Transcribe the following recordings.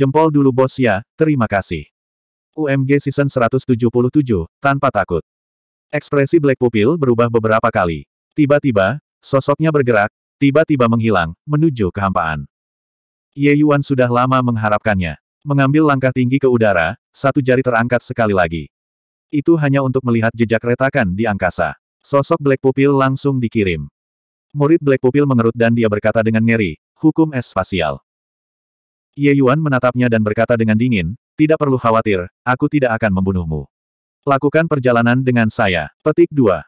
Jempol dulu bos ya, terima kasih. UMG Season 177, tanpa takut. Ekspresi Black Pupil berubah beberapa kali. Tiba-tiba, sosoknya bergerak, tiba-tiba menghilang, menuju kehampaan. Ye Yuan sudah lama mengharapkannya. Mengambil langkah tinggi ke udara, satu jari terangkat sekali lagi. Itu hanya untuk melihat jejak retakan di angkasa. Sosok Black Pupil langsung dikirim. Murid Black Pupil mengerut dan dia berkata dengan ngeri, hukum es spasial. Ye Yuan menatapnya dan berkata dengan dingin, tidak perlu khawatir, aku tidak akan membunuhmu. Lakukan perjalanan dengan saya. Petik 2.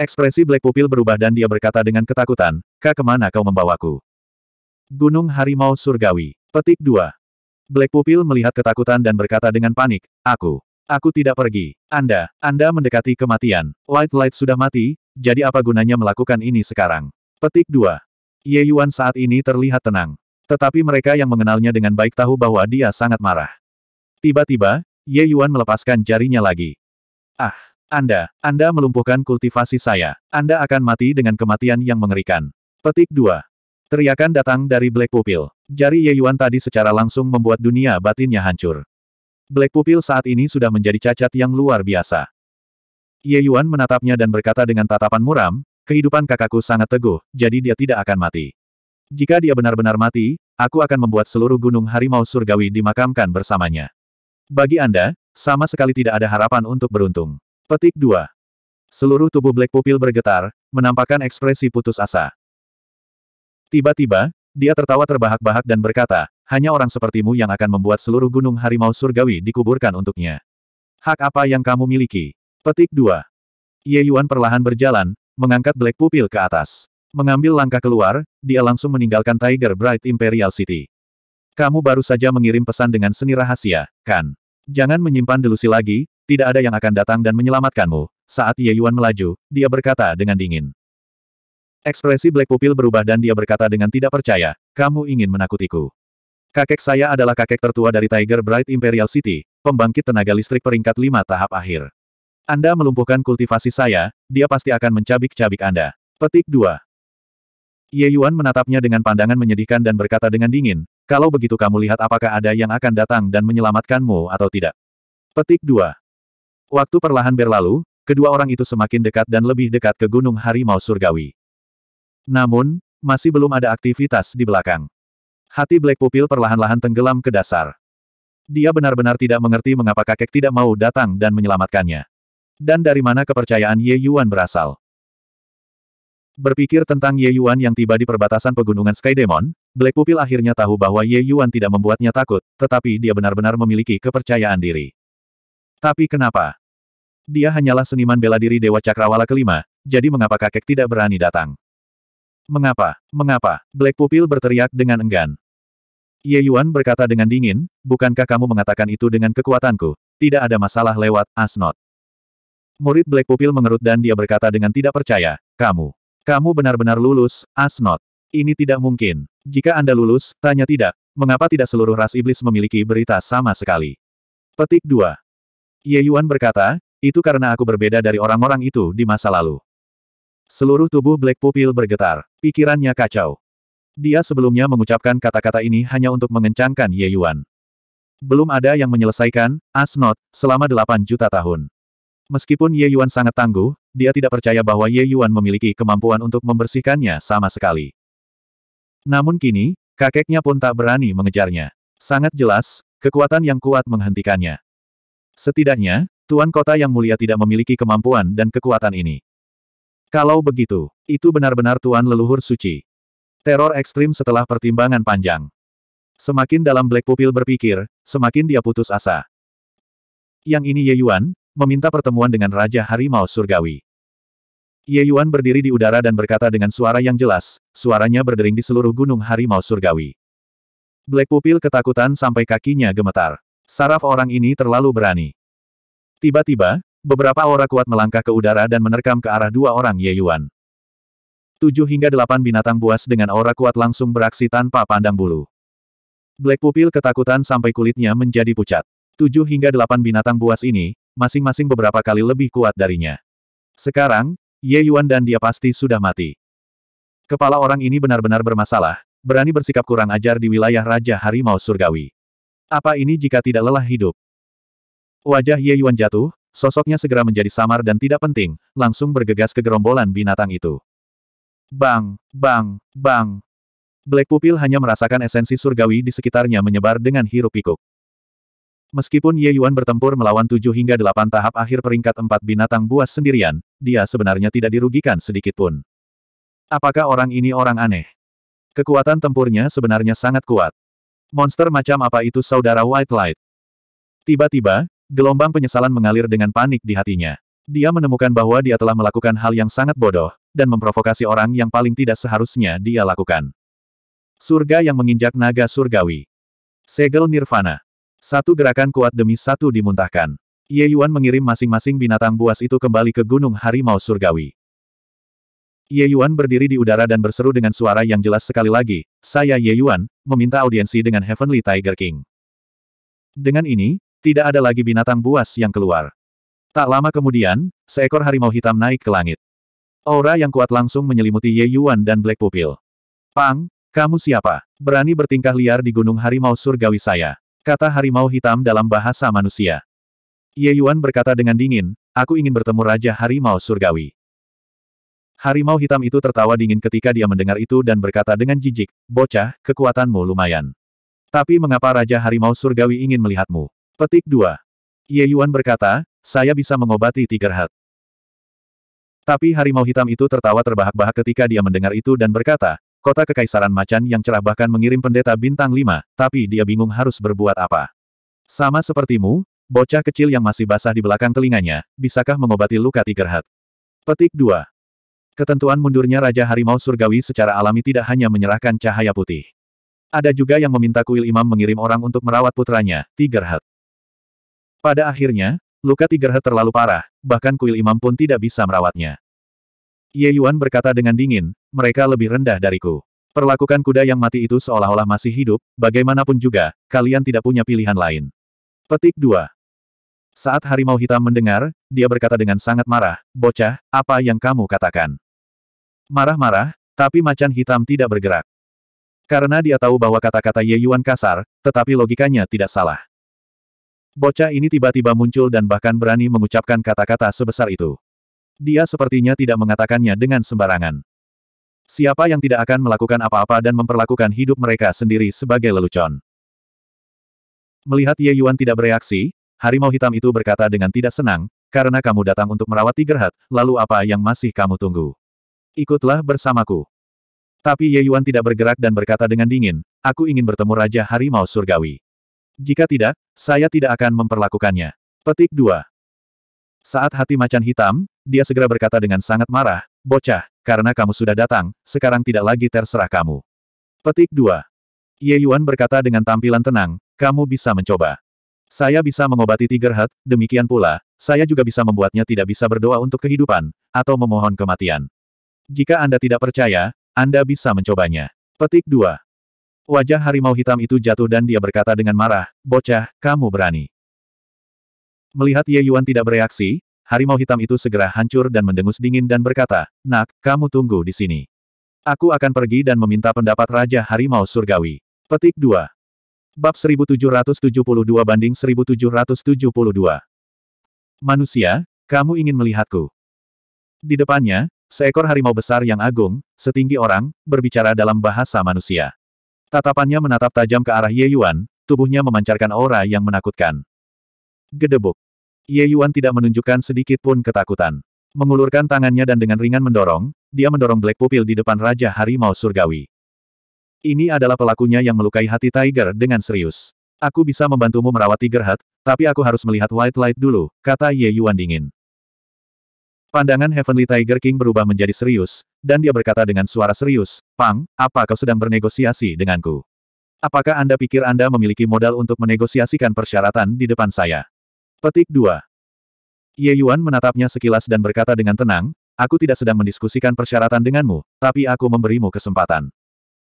Ekspresi Black Pupil berubah dan dia berkata dengan ketakutan, Kak kemana kau membawaku? Gunung Harimau Surgawi. Petik 2. Black Pupil melihat ketakutan dan berkata dengan panik, Aku. Aku tidak pergi. Anda, Anda mendekati kematian. White Light sudah mati, jadi apa gunanya melakukan ini sekarang? Petik 2. Ye Yuan saat ini terlihat tenang. Tetapi mereka yang mengenalnya dengan baik tahu bahwa dia sangat marah. Tiba-tiba, Ye Yuan melepaskan jarinya lagi. Ah, Anda, Anda melumpuhkan kultivasi saya. Anda akan mati dengan kematian yang mengerikan. Petik 2. Teriakan datang dari Black Pupil. Jari Ye Yuan tadi secara langsung membuat dunia batinnya hancur. Black Pupil saat ini sudah menjadi cacat yang luar biasa. Ye Yuan menatapnya dan berkata dengan tatapan muram, kehidupan kakakku sangat teguh, jadi dia tidak akan mati. Jika dia benar-benar mati, aku akan membuat seluruh gunung harimau surgawi dimakamkan bersamanya. Bagi Anda, sama sekali tidak ada harapan untuk beruntung. Petik 2. Seluruh tubuh Black Pupil bergetar, menampakkan ekspresi putus asa. Tiba-tiba, dia tertawa terbahak-bahak dan berkata, hanya orang sepertimu yang akan membuat seluruh gunung harimau surgawi dikuburkan untuknya. Hak apa yang kamu miliki? Petik 2. Ye Yuan perlahan berjalan, mengangkat Black Pupil ke atas. Mengambil langkah keluar, dia langsung meninggalkan Tiger Bright Imperial City. Kamu baru saja mengirim pesan dengan seni rahasia, kan? Jangan menyimpan delusi lagi, tidak ada yang akan datang dan menyelamatkanmu. Saat Ye Yuan melaju, dia berkata dengan dingin. Ekspresi Black Pupil berubah dan dia berkata dengan tidak percaya, kamu ingin menakutiku. Kakek saya adalah kakek tertua dari Tiger Bright Imperial City, pembangkit tenaga listrik peringkat 5 tahap akhir. Anda melumpuhkan kultivasi saya, dia pasti akan mencabik-cabik Anda. Petik 2. Ye Yuan menatapnya dengan pandangan menyedihkan dan berkata dengan dingin, kalau begitu kamu lihat apakah ada yang akan datang dan menyelamatkanmu atau tidak. Petik 2. Waktu perlahan berlalu, kedua orang itu semakin dekat dan lebih dekat ke Gunung Harimau Surgawi. Namun, masih belum ada aktivitas di belakang. Hati Black Pupil perlahan-lahan tenggelam ke dasar. Dia benar-benar tidak mengerti mengapa kakek tidak mau datang dan menyelamatkannya. Dan dari mana kepercayaan Ye Yuan berasal. Berpikir tentang Ye Yuan yang tiba di perbatasan pegunungan Sky Demon, Black Pupil akhirnya tahu bahwa Ye Yuan tidak membuatnya takut, tetapi dia benar-benar memiliki kepercayaan diri. Tapi kenapa? Dia hanyalah seniman bela diri Dewa Cakrawala kelima, jadi mengapa kakek tidak berani datang? Mengapa? Mengapa? Black Pupil berteriak dengan enggan. Ye Yuan berkata dengan dingin, bukankah kamu mengatakan itu dengan kekuatanku? Tidak ada masalah lewat, Asnot. Murid Black Pupil mengerut dan dia berkata dengan tidak percaya, kamu. Kamu benar-benar lulus, Asnot. Ini tidak mungkin. Jika Anda lulus, tanya tidak, mengapa tidak seluruh ras iblis memiliki berita sama sekali? Petik 2. Ye Yuan berkata, itu karena aku berbeda dari orang-orang itu di masa lalu. Seluruh tubuh Black Pupil bergetar, pikirannya kacau. Dia sebelumnya mengucapkan kata-kata ini hanya untuk mengencangkan Ye Yuan. Belum ada yang menyelesaikan, Asnot, selama 8 juta tahun. Meskipun Ye Yuan sangat tangguh, dia tidak percaya bahwa Ye Yuan memiliki kemampuan untuk membersihkannya sama sekali. Namun kini, kakeknya pun tak berani mengejarnya. Sangat jelas, kekuatan yang kuat menghentikannya. Setidaknya, Tuan Kota yang mulia tidak memiliki kemampuan dan kekuatan ini. Kalau begitu, itu benar-benar Tuan Leluhur Suci. Teror ekstrim setelah pertimbangan panjang. Semakin dalam Black Pupil berpikir, semakin dia putus asa. Yang ini Ye Yuan, meminta pertemuan dengan Raja Harimau Surgawi. Ye Yuan berdiri di udara dan berkata dengan suara yang jelas, suaranya berdering di seluruh gunung harimau surgawi. Black Pupil ketakutan sampai kakinya gemetar. Saraf orang ini terlalu berani. Tiba-tiba, beberapa orang kuat melangkah ke udara dan menerkam ke arah dua orang Ye Yuan. Tujuh hingga delapan binatang buas dengan aura kuat langsung beraksi tanpa pandang bulu. Black Pupil ketakutan sampai kulitnya menjadi pucat. Tujuh hingga delapan binatang buas ini, masing-masing beberapa kali lebih kuat darinya. Sekarang, Ye Yuan dan dia pasti sudah mati. Kepala orang ini benar-benar bermasalah, berani bersikap kurang ajar di wilayah Raja Harimau Surgawi. Apa ini jika tidak lelah hidup? Wajah Ye Yuan jatuh, sosoknya segera menjadi samar dan tidak penting, langsung bergegas ke gerombolan binatang itu. Bang, bang, bang. Black Pupil hanya merasakan esensi surgawi di sekitarnya menyebar dengan hirup pikuk. Meskipun Ye Yuan bertempur melawan tujuh hingga delapan tahap akhir peringkat empat binatang buas sendirian, dia sebenarnya tidak dirugikan sedikit pun. Apakah orang ini orang aneh? Kekuatan tempurnya sebenarnya sangat kuat. Monster macam apa itu saudara White Light? Tiba-tiba, gelombang penyesalan mengalir dengan panik di hatinya. Dia menemukan bahwa dia telah melakukan hal yang sangat bodoh, dan memprovokasi orang yang paling tidak seharusnya dia lakukan. Surga yang menginjak naga surgawi. Segel Nirvana. Satu gerakan kuat demi satu dimuntahkan. Ye Yuan mengirim masing-masing binatang buas itu kembali ke Gunung Harimau Surgawi. Ye Yuan berdiri di udara dan berseru dengan suara yang jelas sekali lagi, saya Ye Yuan, meminta audiensi dengan Heavenly Tiger King. Dengan ini, tidak ada lagi binatang buas yang keluar. Tak lama kemudian, seekor harimau hitam naik ke langit. Aura yang kuat langsung menyelimuti Ye Yuan dan Black Pupil. Pang, kamu siapa? Berani bertingkah liar di Gunung Harimau Surgawi saya. Kata harimau hitam dalam bahasa manusia. Ye Yuan berkata dengan dingin, aku ingin bertemu Raja Harimau Surgawi. Harimau hitam itu tertawa dingin ketika dia mendengar itu dan berkata dengan jijik, bocah, kekuatanmu lumayan. Tapi mengapa Raja Harimau Surgawi ingin melihatmu? Petik 2. Ye Yuan berkata, saya bisa mengobati Tiger Heart. Tapi harimau hitam itu tertawa terbahak-bahak ketika dia mendengar itu dan berkata, Kota Kekaisaran Macan yang cerah bahkan mengirim pendeta bintang lima, tapi dia bingung harus berbuat apa. Sama sepertimu, bocah kecil yang masih basah di belakang telinganya, bisakah mengobati luka Tigerhat? Petik 2. Ketentuan mundurnya Raja Harimau Surgawi secara alami tidak hanya menyerahkan cahaya putih. Ada juga yang meminta kuil imam mengirim orang untuk merawat putranya, Tigerhat. Pada akhirnya, luka Tigerhat terlalu parah, bahkan kuil imam pun tidak bisa merawatnya. Ye Yuan berkata dengan dingin, mereka lebih rendah dariku. Perlakukan kuda yang mati itu seolah-olah masih hidup, bagaimanapun juga, kalian tidak punya pilihan lain. Petik 2. Saat harimau hitam mendengar, dia berkata dengan sangat marah, bocah, apa yang kamu katakan? Marah-marah, tapi macan hitam tidak bergerak. Karena dia tahu bahwa kata-kata Ye Yuan kasar, tetapi logikanya tidak salah. Bocah ini tiba-tiba muncul dan bahkan berani mengucapkan kata-kata sebesar itu. Dia sepertinya tidak mengatakannya dengan sembarangan. Siapa yang tidak akan melakukan apa-apa dan memperlakukan hidup mereka sendiri sebagai lelucon? Melihat Ye Yuan tidak bereaksi, harimau hitam itu berkata dengan tidak senang, karena kamu datang untuk merawat Tiger lalu apa yang masih kamu tunggu? Ikutlah bersamaku. Tapi Ye Yuan tidak bergerak dan berkata dengan dingin, aku ingin bertemu Raja Harimau Surgawi. Jika tidak, saya tidak akan memperlakukannya. Petik 2. Saat hati macan hitam, dia segera berkata dengan sangat marah, Bocah, karena kamu sudah datang, sekarang tidak lagi terserah kamu. Petik 2. Ye Yuan berkata dengan tampilan tenang, kamu bisa mencoba. Saya bisa mengobati Tiger Heart, demikian pula, saya juga bisa membuatnya tidak bisa berdoa untuk kehidupan, atau memohon kematian. Jika Anda tidak percaya, Anda bisa mencobanya. Petik 2. Wajah harimau hitam itu jatuh dan dia berkata dengan marah, Bocah, kamu berani. Melihat Ye Yuan tidak bereaksi, harimau hitam itu segera hancur dan mendengus dingin dan berkata, Nak, kamu tunggu di sini. Aku akan pergi dan meminta pendapat Raja Harimau Surgawi. Petik 2. Bab 1772 banding 1772. Manusia, kamu ingin melihatku. Di depannya, seekor harimau besar yang agung, setinggi orang, berbicara dalam bahasa manusia. Tatapannya menatap tajam ke arah Ye Yuan, tubuhnya memancarkan aura yang menakutkan. Gedebuk. Ye Yuan tidak menunjukkan sedikit pun ketakutan. Mengulurkan tangannya dan dengan ringan mendorong, dia mendorong Black Pupil di depan Raja Harimau Surgawi. Ini adalah pelakunya yang melukai hati Tiger dengan serius. Aku bisa membantumu merawat Tiger Heart, tapi aku harus melihat White Light dulu, kata Ye Yuan dingin. Pandangan Heavenly Tiger King berubah menjadi serius, dan dia berkata dengan suara serius, Pang, apa kau sedang bernegosiasi denganku? Apakah Anda pikir Anda memiliki modal untuk menegosiasikan persyaratan di depan saya? Petik 2. Ye Yuan menatapnya sekilas dan berkata dengan tenang, aku tidak sedang mendiskusikan persyaratan denganmu, tapi aku memberimu kesempatan.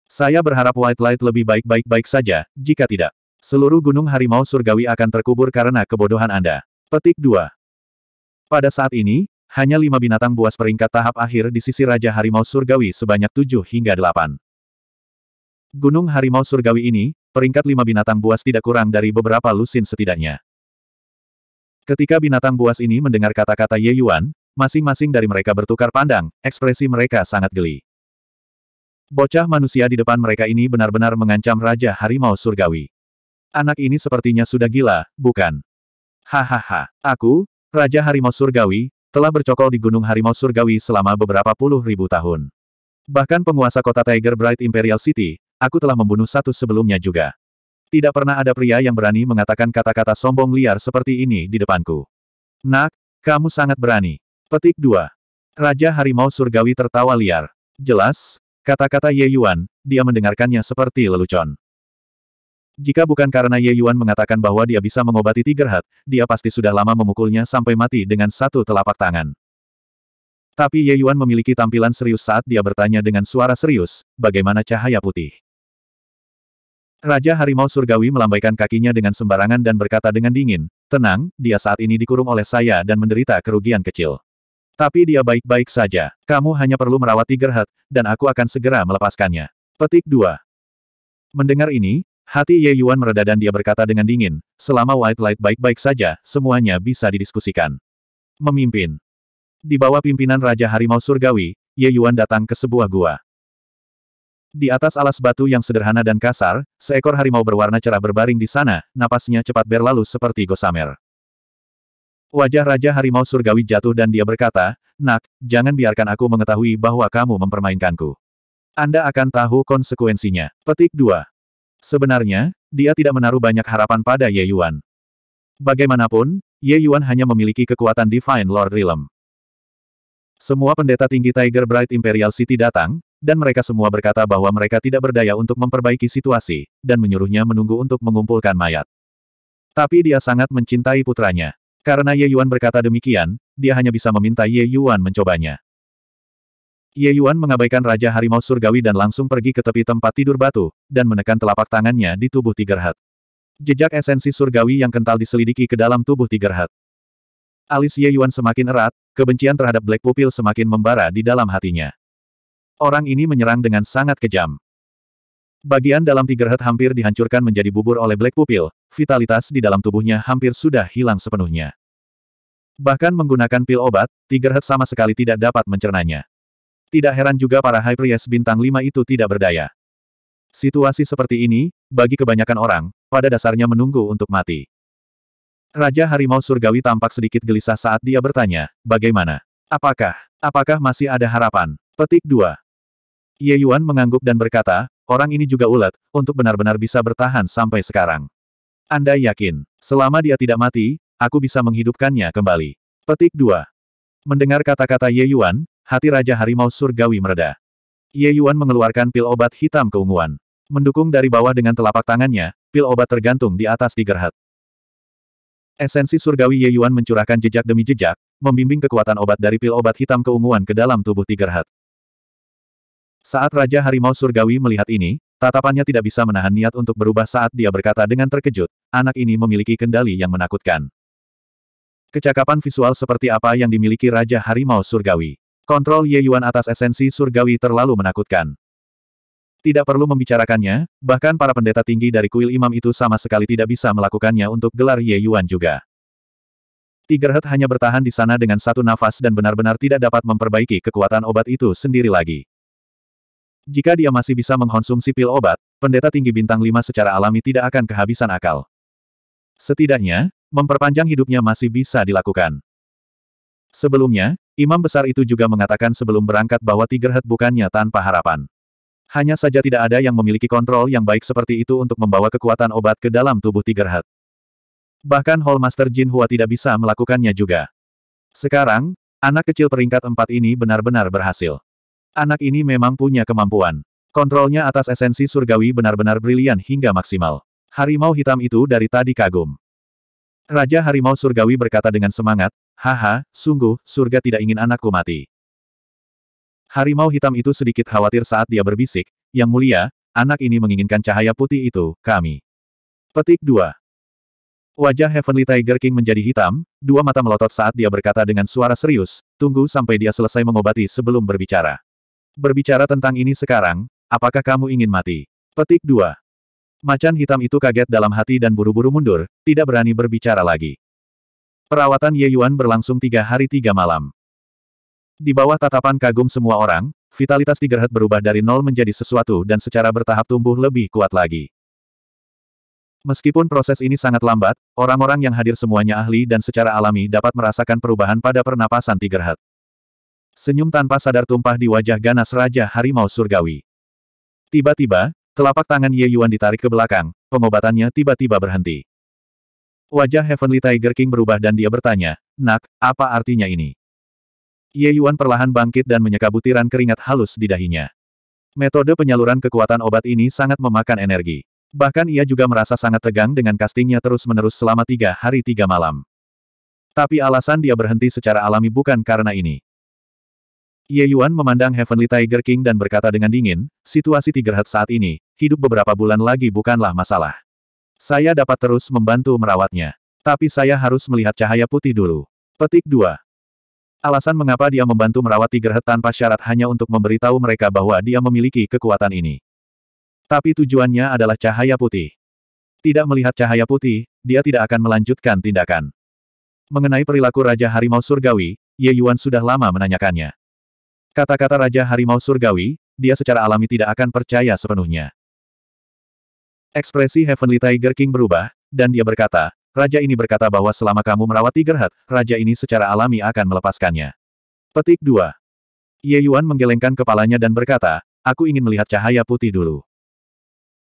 Saya berharap White Light lebih baik-baik-baik saja, jika tidak. Seluruh gunung harimau surgawi akan terkubur karena kebodohan Anda. Petik 2. Pada saat ini, hanya lima binatang buas peringkat tahap akhir di sisi Raja Harimau Surgawi sebanyak tujuh hingga delapan. Gunung Harimau Surgawi ini, peringkat lima binatang buas tidak kurang dari beberapa lusin setidaknya. Ketika binatang buas ini mendengar kata-kata Ye Yuan, masing-masing dari mereka bertukar pandang, ekspresi mereka sangat geli. Bocah manusia di depan mereka ini benar-benar mengancam Raja Harimau Surgawi. Anak ini sepertinya sudah gila, bukan? Hahaha, aku, Raja Harimau Surgawi, telah bercokol di Gunung Harimau Surgawi selama beberapa puluh ribu tahun. Bahkan penguasa kota Tiger Bright Imperial City, aku telah membunuh satu sebelumnya juga. Tidak pernah ada pria yang berani mengatakan kata-kata sombong liar seperti ini di depanku. Nak, kamu sangat berani. Petik 2. Raja Harimau Surgawi tertawa liar. Jelas, kata-kata Ye Yuan, dia mendengarkannya seperti lelucon. Jika bukan karena Ye Yuan mengatakan bahwa dia bisa mengobati Tiger Heart, dia pasti sudah lama memukulnya sampai mati dengan satu telapak tangan. Tapi Ye Yuan memiliki tampilan serius saat dia bertanya dengan suara serius, bagaimana cahaya putih. Raja Harimau Surgawi melambaikan kakinya dengan sembarangan dan berkata dengan dingin, tenang, dia saat ini dikurung oleh saya dan menderita kerugian kecil. Tapi dia baik-baik saja. Kamu hanya perlu merawat Tiger Heart, dan aku akan segera melepaskannya. Petik 2. Mendengar ini, hati Ye Yuan mereda dan dia berkata dengan dingin, selama White Light baik-baik saja, semuanya bisa didiskusikan. Memimpin. Di bawah pimpinan Raja Harimau Surgawi, Ye Yuan datang ke sebuah gua. Di atas alas batu yang sederhana dan kasar, seekor harimau berwarna cerah berbaring di sana, napasnya cepat berlalu seperti Gosamer. Wajah Raja Harimau Surgawi jatuh dan dia berkata, Nak, jangan biarkan aku mengetahui bahwa kamu mempermainkanku. Anda akan tahu konsekuensinya. Petik 2. Sebenarnya, dia tidak menaruh banyak harapan pada Ye Yuan. Bagaimanapun, Ye Yuan hanya memiliki kekuatan Divine Lord Realm. Semua pendeta tinggi Tiger Bright Imperial City datang, dan mereka semua berkata bahwa mereka tidak berdaya untuk memperbaiki situasi, dan menyuruhnya menunggu untuk mengumpulkan mayat. Tapi dia sangat mencintai putranya. Karena Ye Yuan berkata demikian, dia hanya bisa meminta Ye Yuan mencobanya. Ye Yuan mengabaikan Raja Harimau Surgawi dan langsung pergi ke tepi tempat tidur batu, dan menekan telapak tangannya di tubuh Tiger Hat. Jejak esensi surgawi yang kental diselidiki ke dalam tubuh Tiger Hat. Alis Ye Yuan semakin erat, kebencian terhadap Black Pupil semakin membara di dalam hatinya. Orang ini menyerang dengan sangat kejam. Bagian dalam Tigerhead hampir dihancurkan menjadi bubur oleh Black Pupil, vitalitas di dalam tubuhnya hampir sudah hilang sepenuhnya. Bahkan menggunakan pil obat, Tigerhead sama sekali tidak dapat mencernanya. Tidak heran juga para High Priest bintang 5 itu tidak berdaya. Situasi seperti ini, bagi kebanyakan orang, pada dasarnya menunggu untuk mati. Raja Harimau Surgawi tampak sedikit gelisah saat dia bertanya, bagaimana? Apakah, apakah masih ada harapan? Petik 2. Ye Yuan mengangguk dan berkata, orang ini juga ulet, untuk benar-benar bisa bertahan sampai sekarang. Anda yakin, selama dia tidak mati, aku bisa menghidupkannya kembali. Petik 2. Mendengar kata-kata Ye Yuan, hati Raja Harimau Surgawi mereda. Ye Yuan mengeluarkan pil obat hitam keunguan. Mendukung dari bawah dengan telapak tangannya, pil obat tergantung di atas Tiger Head. Esensi surgawi Ye Yuan mencurahkan jejak demi jejak, membimbing kekuatan obat dari pil obat hitam keunguan ke dalam tubuh Tiger Hat. Saat Raja Harimau Surgawi melihat ini, tatapannya tidak bisa menahan niat untuk berubah saat dia berkata dengan terkejut, anak ini memiliki kendali yang menakutkan. Kecakapan visual seperti apa yang dimiliki Raja Harimau Surgawi. Kontrol Ye Yuan atas esensi surgawi terlalu menakutkan. Tidak perlu membicarakannya, bahkan para pendeta tinggi dari kuil imam itu sama sekali tidak bisa melakukannya untuk gelar Ye Yuan juga. Tiger Tigerhead hanya bertahan di sana dengan satu nafas dan benar-benar tidak dapat memperbaiki kekuatan obat itu sendiri lagi. Jika dia masih bisa mengkonsumsi pil obat, pendeta tinggi bintang 5 secara alami tidak akan kehabisan akal. Setidaknya, memperpanjang hidupnya masih bisa dilakukan. Sebelumnya, imam besar itu juga mengatakan sebelum berangkat bahwa Tigerhead bukannya tanpa harapan. Hanya saja tidak ada yang memiliki kontrol yang baik seperti itu untuk membawa kekuatan obat ke dalam tubuh Tigerhead. Bahkan Hallmaster Jin Hua tidak bisa melakukannya juga. Sekarang, anak kecil peringkat empat ini benar-benar berhasil. Anak ini memang punya kemampuan. Kontrolnya atas esensi surgawi benar-benar brilian hingga maksimal. Harimau hitam itu dari tadi kagum. Raja Harimau Surgawi berkata dengan semangat, Haha, sungguh, surga tidak ingin anakku mati. Harimau hitam itu sedikit khawatir saat dia berbisik, Yang mulia, anak ini menginginkan cahaya putih itu, kami. Petik 2. Wajah Heavenly Tiger King menjadi hitam, dua mata melotot saat dia berkata dengan suara serius, tunggu sampai dia selesai mengobati sebelum berbicara. Berbicara tentang ini sekarang, apakah kamu ingin mati? Petik 2. Macan hitam itu kaget dalam hati dan buru-buru mundur, tidak berani berbicara lagi. Perawatan Ye Yuan berlangsung tiga hari tiga malam. Di bawah tatapan kagum semua orang, vitalitas Tigerhead berubah dari nol menjadi sesuatu dan secara bertahap tumbuh lebih kuat lagi. Meskipun proses ini sangat lambat, orang-orang yang hadir semuanya ahli dan secara alami dapat merasakan perubahan pada pernapasan Tigerhead. Senyum tanpa sadar tumpah di wajah ganas Raja Harimau Surgawi. Tiba-tiba, telapak tangan Ye Yuan ditarik ke belakang, pengobatannya tiba-tiba berhenti. Wajah Heavenly Tiger King berubah dan dia bertanya, Nak, apa artinya ini? Ye Yuan perlahan bangkit dan menyeka butiran keringat halus di dahinya. Metode penyaluran kekuatan obat ini sangat memakan energi. Bahkan ia juga merasa sangat tegang dengan castingnya terus-menerus selama tiga hari tiga malam. Tapi alasan dia berhenti secara alami bukan karena ini. Ye Yuan memandang Heavenly Tiger King dan berkata dengan dingin, situasi Tiger Head saat ini, hidup beberapa bulan lagi bukanlah masalah. Saya dapat terus membantu merawatnya. Tapi saya harus melihat cahaya putih dulu. Petik 2. Alasan mengapa dia membantu merawat Tiger Head tanpa syarat hanya untuk memberitahu mereka bahwa dia memiliki kekuatan ini. Tapi tujuannya adalah cahaya putih. Tidak melihat cahaya putih, dia tidak akan melanjutkan tindakan. Mengenai perilaku Raja Harimau Surgawi, Ye Yuan sudah lama menanyakannya. Kata-kata Raja Harimau Surgawi, dia secara alami tidak akan percaya sepenuhnya. Ekspresi Heavenly Tiger King berubah, dan dia berkata, Raja ini berkata bahwa selama kamu merawat Tiger Heart, Raja ini secara alami akan melepaskannya. Petik 2. Ye Yuan menggelengkan kepalanya dan berkata, aku ingin melihat cahaya putih dulu.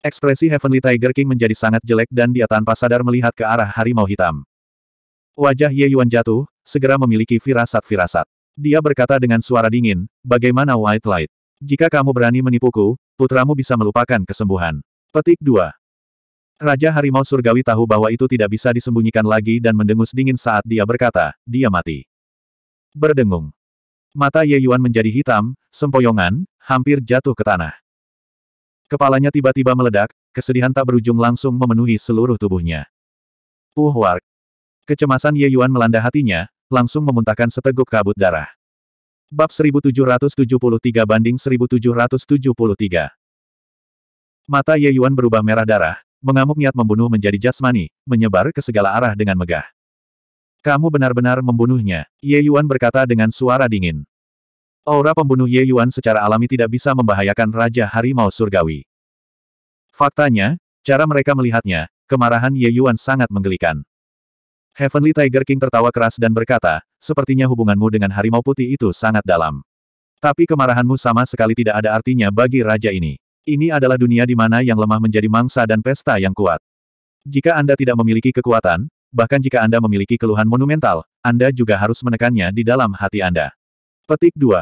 Ekspresi Heavenly Tiger King menjadi sangat jelek dan dia tanpa sadar melihat ke arah harimau hitam. Wajah Ye Yuan jatuh, segera memiliki firasat-firasat. Dia berkata dengan suara dingin, bagaimana White Light? Jika kamu berani menipuku, putramu bisa melupakan kesembuhan. Petik 2. Raja Harimau Surgawi tahu bahwa itu tidak bisa disembunyikan lagi dan mendengus dingin saat dia berkata, dia mati. Berdengung. Mata Ye Yuan menjadi hitam, sempoyongan, hampir jatuh ke tanah. Kepalanya tiba-tiba meledak, kesedihan tak berujung langsung memenuhi seluruh tubuhnya. Uhwark. Kecemasan Ye Yuan melanda hatinya, langsung memuntahkan seteguk kabut darah. Bab 1773 banding 1773 Mata Ye Yuan berubah merah darah, mengamuk niat membunuh menjadi jasmani, menyebar ke segala arah dengan megah. Kamu benar-benar membunuhnya, Ye Yuan berkata dengan suara dingin. Aura pembunuh Ye Yuan secara alami tidak bisa membahayakan Raja Harimau Surgawi. Faktanya, cara mereka melihatnya, kemarahan Ye Yuan sangat menggelikan. Heavenly Tiger King tertawa keras dan berkata, sepertinya hubunganmu dengan harimau putih itu sangat dalam. Tapi kemarahanmu sama sekali tidak ada artinya bagi raja ini. Ini adalah dunia di mana yang lemah menjadi mangsa dan pesta yang kuat. Jika Anda tidak memiliki kekuatan, bahkan jika Anda memiliki keluhan monumental, Anda juga harus menekannya di dalam hati Anda. Petik 2.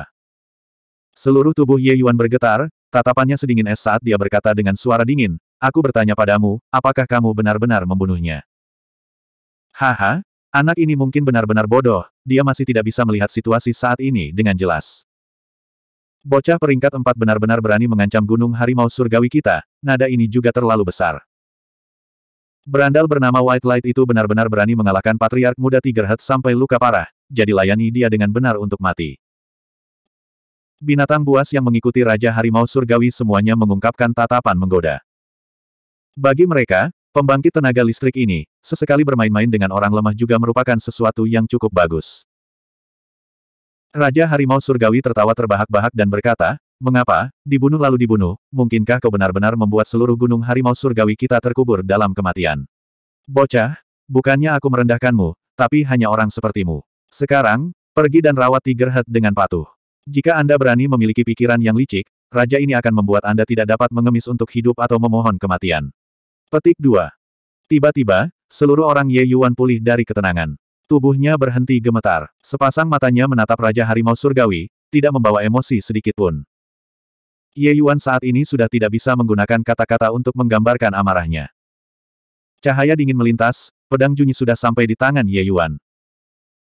Seluruh tubuh Ye Yuan bergetar, tatapannya sedingin es saat dia berkata dengan suara dingin, Aku bertanya padamu, apakah kamu benar-benar membunuhnya? Haha, anak ini mungkin benar-benar bodoh, dia masih tidak bisa melihat situasi saat ini dengan jelas. Bocah peringkat empat benar-benar berani mengancam gunung harimau surgawi kita, nada ini juga terlalu besar. Berandal bernama White Light itu benar-benar berani mengalahkan Patriark Muda Tiger Head sampai luka parah, jadi layani dia dengan benar untuk mati. Binatang buas yang mengikuti Raja Harimau Surgawi semuanya mengungkapkan tatapan menggoda. Bagi mereka, Pembangkit tenaga listrik ini, sesekali bermain-main dengan orang lemah juga merupakan sesuatu yang cukup bagus. Raja Harimau Surgawi tertawa terbahak-bahak dan berkata, Mengapa, dibunuh lalu dibunuh, mungkinkah kau benar-benar membuat seluruh gunung harimau surgawi kita terkubur dalam kematian? Bocah, bukannya aku merendahkanmu, tapi hanya orang sepertimu. Sekarang, pergi dan rawat Tiger Head dengan patuh. Jika Anda berani memiliki pikiran yang licik, raja ini akan membuat Anda tidak dapat mengemis untuk hidup atau memohon kematian. Petik 2. Tiba-tiba, seluruh orang Ye Yuan pulih dari ketenangan. Tubuhnya berhenti gemetar. Sepasang matanya menatap Raja Harimau Surgawi, tidak membawa emosi sedikit pun. Ye Yuan saat ini sudah tidak bisa menggunakan kata-kata untuk menggambarkan amarahnya. Cahaya dingin melintas, pedang Junyi sudah sampai di tangan Ye Yuan.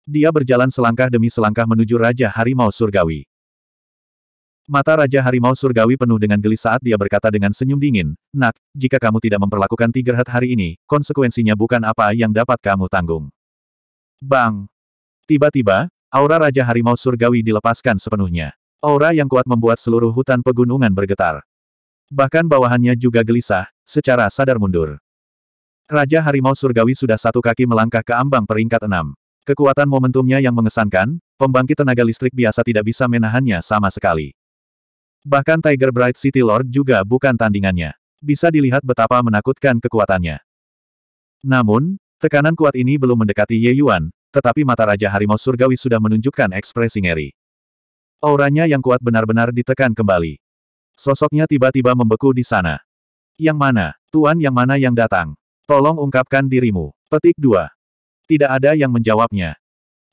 Dia berjalan selangkah demi selangkah menuju Raja Harimau Surgawi. Mata Raja Harimau Surgawi penuh dengan geli saat dia berkata dengan senyum dingin, Nak, jika kamu tidak memperlakukan Tiger Head hari ini, konsekuensinya bukan apa yang dapat kamu tanggung. Bang! Tiba-tiba, aura Raja Harimau Surgawi dilepaskan sepenuhnya. Aura yang kuat membuat seluruh hutan pegunungan bergetar. Bahkan bawahannya juga gelisah, secara sadar mundur. Raja Harimau Surgawi sudah satu kaki melangkah ke ambang peringkat enam. Kekuatan momentumnya yang mengesankan, pembangkit tenaga listrik biasa tidak bisa menahannya sama sekali. Bahkan Tiger Bright City Lord juga bukan tandingannya. Bisa dilihat betapa menakutkan kekuatannya. Namun, tekanan kuat ini belum mendekati Ye Yuan, tetapi mata Raja Harimau Surgawi sudah menunjukkan ekspresi ngeri. Auranya yang kuat benar-benar ditekan kembali. Sosoknya tiba-tiba membeku di sana. Yang mana? Tuan yang mana yang datang? Tolong ungkapkan dirimu. Petik 2. Tidak ada yang menjawabnya.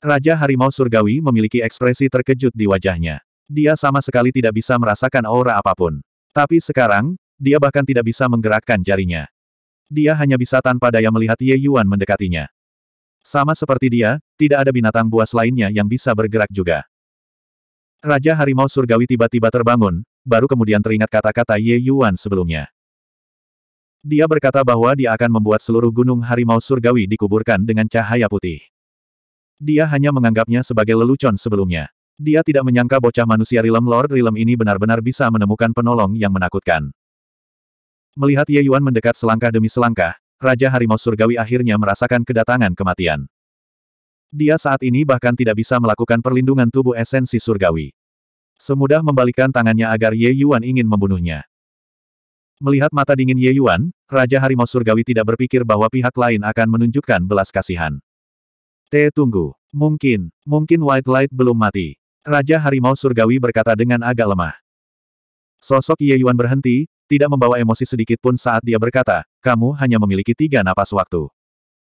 Raja Harimau Surgawi memiliki ekspresi terkejut di wajahnya. Dia sama sekali tidak bisa merasakan aura apapun. Tapi sekarang, dia bahkan tidak bisa menggerakkan jarinya. Dia hanya bisa tanpa daya melihat Ye Yuan mendekatinya. Sama seperti dia, tidak ada binatang buas lainnya yang bisa bergerak juga. Raja Harimau Surgawi tiba-tiba terbangun, baru kemudian teringat kata-kata Ye Yuan sebelumnya. Dia berkata bahwa dia akan membuat seluruh gunung harimau surgawi dikuburkan dengan cahaya putih. Dia hanya menganggapnya sebagai lelucon sebelumnya. Dia tidak menyangka bocah manusia Rilem Lord Rilem ini benar-benar bisa menemukan penolong yang menakutkan. Melihat Ye Yuan mendekat selangkah demi selangkah, Raja Harimau Surgawi akhirnya merasakan kedatangan kematian. Dia saat ini bahkan tidak bisa melakukan perlindungan tubuh esensi surgawi. Semudah membalikan tangannya agar Ye Yuan ingin membunuhnya. Melihat mata dingin Ye Yuan, Raja Harimau Surgawi tidak berpikir bahwa pihak lain akan menunjukkan belas kasihan. T tunggu. Mungkin, mungkin White Light belum mati. Raja Harimau Surgawi berkata dengan agak lemah. Sosok Ye Yuan berhenti, tidak membawa emosi sedikit pun saat dia berkata, kamu hanya memiliki tiga napas waktu.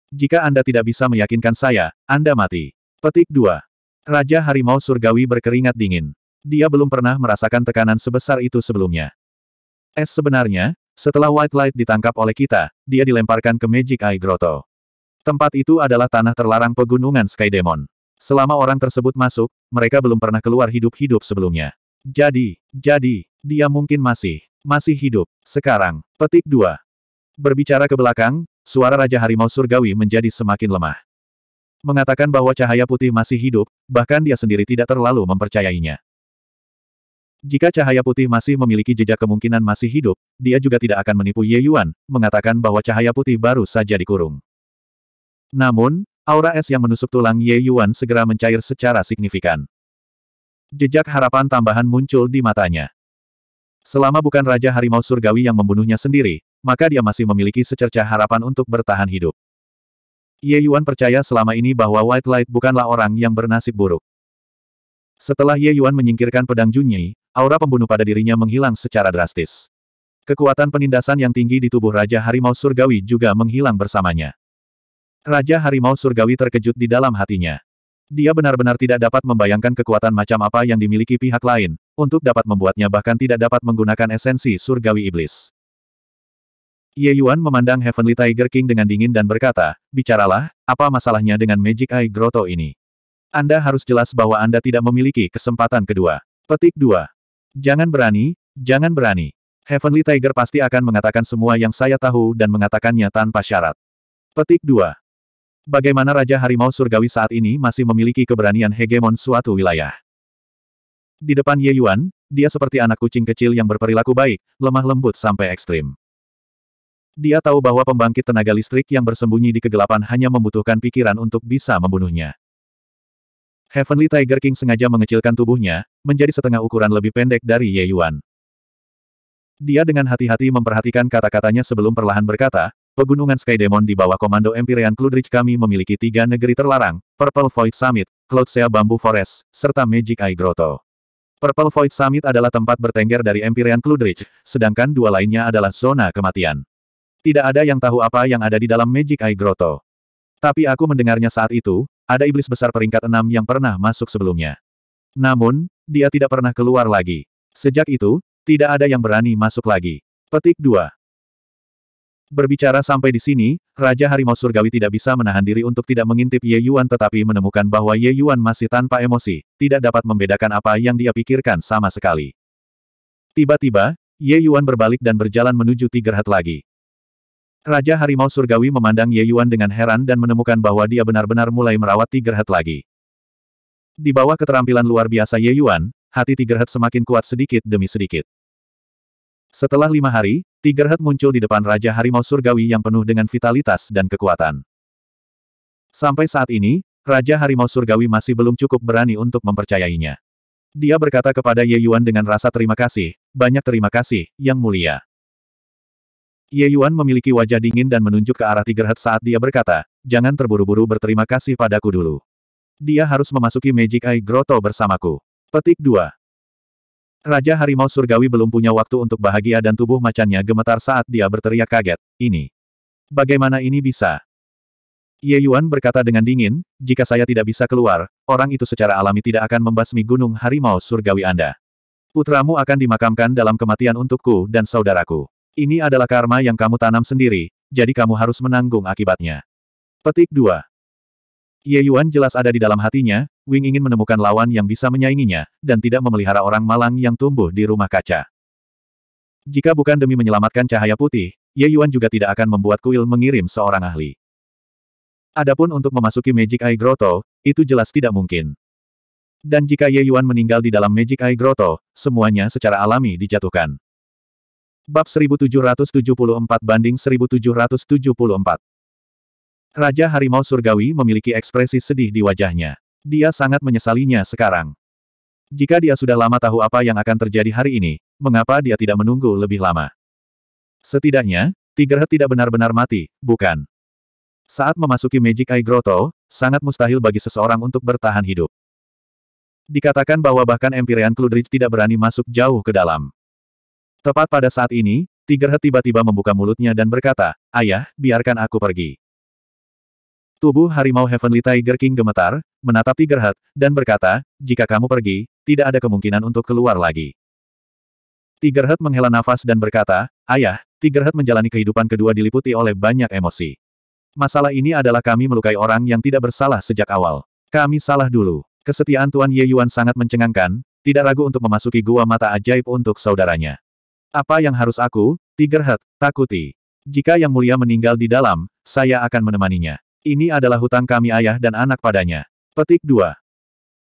Jika Anda tidak bisa meyakinkan saya, Anda mati. Petik 2. Raja Harimau Surgawi berkeringat dingin. Dia belum pernah merasakan tekanan sebesar itu sebelumnya. Es sebenarnya, setelah White Light ditangkap oleh kita, dia dilemparkan ke Magic Eye Grotto. Tempat itu adalah tanah terlarang pegunungan Sky Demon. Selama orang tersebut masuk, mereka belum pernah keluar hidup-hidup sebelumnya. Jadi, jadi, dia mungkin masih, masih hidup. Sekarang, petik 2. Berbicara ke belakang, suara Raja Harimau Surgawi menjadi semakin lemah. Mengatakan bahwa cahaya putih masih hidup, bahkan dia sendiri tidak terlalu mempercayainya. Jika cahaya putih masih memiliki jejak kemungkinan masih hidup, dia juga tidak akan menipu Ye Yuan, mengatakan bahwa cahaya putih baru saja dikurung. Namun, Aura es yang menusuk tulang Ye Yuan segera mencair secara signifikan. Jejak harapan tambahan muncul di matanya. Selama bukan Raja Harimau Surgawi yang membunuhnya sendiri, maka dia masih memiliki secercah harapan untuk bertahan hidup. Ye Yuan percaya selama ini bahwa White Light bukanlah orang yang bernasib buruk. Setelah Ye Yuan menyingkirkan pedang Junyi, aura pembunuh pada dirinya menghilang secara drastis. Kekuatan penindasan yang tinggi di tubuh Raja Harimau Surgawi juga menghilang bersamanya. Raja Harimau Surgawi terkejut di dalam hatinya. Dia benar-benar tidak dapat membayangkan kekuatan macam apa yang dimiliki pihak lain, untuk dapat membuatnya bahkan tidak dapat menggunakan esensi surgawi iblis. Ye Yuan memandang Heavenly Tiger King dengan dingin dan berkata, Bicaralah, apa masalahnya dengan Magic Eye Grotto ini? Anda harus jelas bahwa Anda tidak memiliki kesempatan kedua. Petik 2. Jangan berani, jangan berani. Heavenly Tiger pasti akan mengatakan semua yang saya tahu dan mengatakannya tanpa syarat. Petik 2 bagaimana Raja Harimau Surgawi saat ini masih memiliki keberanian hegemon suatu wilayah. Di depan Ye Yuan, dia seperti anak kucing kecil yang berperilaku baik, lemah lembut sampai ekstrim. Dia tahu bahwa pembangkit tenaga listrik yang bersembunyi di kegelapan hanya membutuhkan pikiran untuk bisa membunuhnya. Heavenly Tiger King sengaja mengecilkan tubuhnya, menjadi setengah ukuran lebih pendek dari Ye Yuan. Dia dengan hati-hati memperhatikan kata-katanya sebelum perlahan berkata, Pegunungan Sky Demon di bawah komando Empyrean Kludrich kami memiliki tiga negeri terlarang, Purple Void Summit, Cloudsea Bamboo Forest, serta Magic Eye Grotto. Purple Void Summit adalah tempat bertengger dari Empyrean Kludrich, sedangkan dua lainnya adalah zona kematian. Tidak ada yang tahu apa yang ada di dalam Magic Eye Grotto. Tapi aku mendengarnya saat itu, ada iblis besar peringkat enam yang pernah masuk sebelumnya. Namun, dia tidak pernah keluar lagi. Sejak itu, tidak ada yang berani masuk lagi. Petik 2. Berbicara sampai di sini, Raja Harimau Surgawi tidak bisa menahan diri untuk tidak mengintip Ye Yuan tetapi menemukan bahwa Ye Yuan masih tanpa emosi, tidak dapat membedakan apa yang dia pikirkan sama sekali. Tiba-tiba, Ye Yuan berbalik dan berjalan menuju Tiger Hat lagi. Raja Harimau Surgawi memandang Ye Yuan dengan heran dan menemukan bahwa dia benar-benar mulai merawat Tiger Hat lagi. Di bawah keterampilan luar biasa Ye Yuan, hati Tiger Hat semakin kuat sedikit demi sedikit. Setelah lima hari, Tigerhead muncul di depan Raja Harimau Surgawi yang penuh dengan vitalitas dan kekuatan. Sampai saat ini, Raja Harimau Surgawi masih belum cukup berani untuk mempercayainya. Dia berkata kepada Ye Yuan dengan rasa terima kasih, banyak terima kasih, yang mulia. Ye Yuan memiliki wajah dingin dan menunjuk ke arah Tigerhead saat dia berkata, jangan terburu-buru berterima kasih padaku dulu. Dia harus memasuki Magic Eye Grotto bersamaku. Petik 2. Raja Harimau Surgawi belum punya waktu untuk bahagia dan tubuh macannya gemetar saat dia berteriak kaget, ini. Bagaimana ini bisa? Ye Yuan berkata dengan dingin, jika saya tidak bisa keluar, orang itu secara alami tidak akan membasmi gunung harimau surgawi Anda. Putramu akan dimakamkan dalam kematian untukku dan saudaraku. Ini adalah karma yang kamu tanam sendiri, jadi kamu harus menanggung akibatnya. Petik 2. Ye Yuan jelas ada di dalam hatinya, Wing ingin menemukan lawan yang bisa menyainginya, dan tidak memelihara orang malang yang tumbuh di rumah kaca. Jika bukan demi menyelamatkan cahaya putih, Ye Yuan juga tidak akan membuat kuil mengirim seorang ahli. Adapun untuk memasuki Magic Eye Grotto, itu jelas tidak mungkin. Dan jika Ye Yuan meninggal di dalam Magic Eye Grotto, semuanya secara alami dijatuhkan. Bab 1774 banding 1774 Raja Harimau Surgawi memiliki ekspresi sedih di wajahnya. Dia sangat menyesalinya sekarang. Jika dia sudah lama tahu apa yang akan terjadi hari ini, mengapa dia tidak menunggu lebih lama? Setidaknya, Tigerhead tidak benar-benar mati, bukan? Saat memasuki Magic Eye Grotto, sangat mustahil bagi seseorang untuk bertahan hidup. Dikatakan bahwa bahkan Empyrean Cludridge tidak berani masuk jauh ke dalam. Tepat pada saat ini, Tigerhead tiba-tiba membuka mulutnya dan berkata, Ayah, biarkan aku pergi. Tubuh harimau Heavenly Tiger King gemetar, menatap Tiger Heart, dan berkata, jika kamu pergi, tidak ada kemungkinan untuk keluar lagi. Tiger Heart menghela nafas dan berkata, Ayah, Tiger Heart menjalani kehidupan kedua diliputi oleh banyak emosi. Masalah ini adalah kami melukai orang yang tidak bersalah sejak awal. Kami salah dulu. Kesetiaan Tuan Ye Yuan sangat mencengangkan, tidak ragu untuk memasuki gua mata ajaib untuk saudaranya. Apa yang harus aku, Tiger Heart, takuti? Jika Yang Mulia meninggal di dalam, saya akan menemaninya. Ini adalah hutang kami ayah dan anak padanya. Petik 2.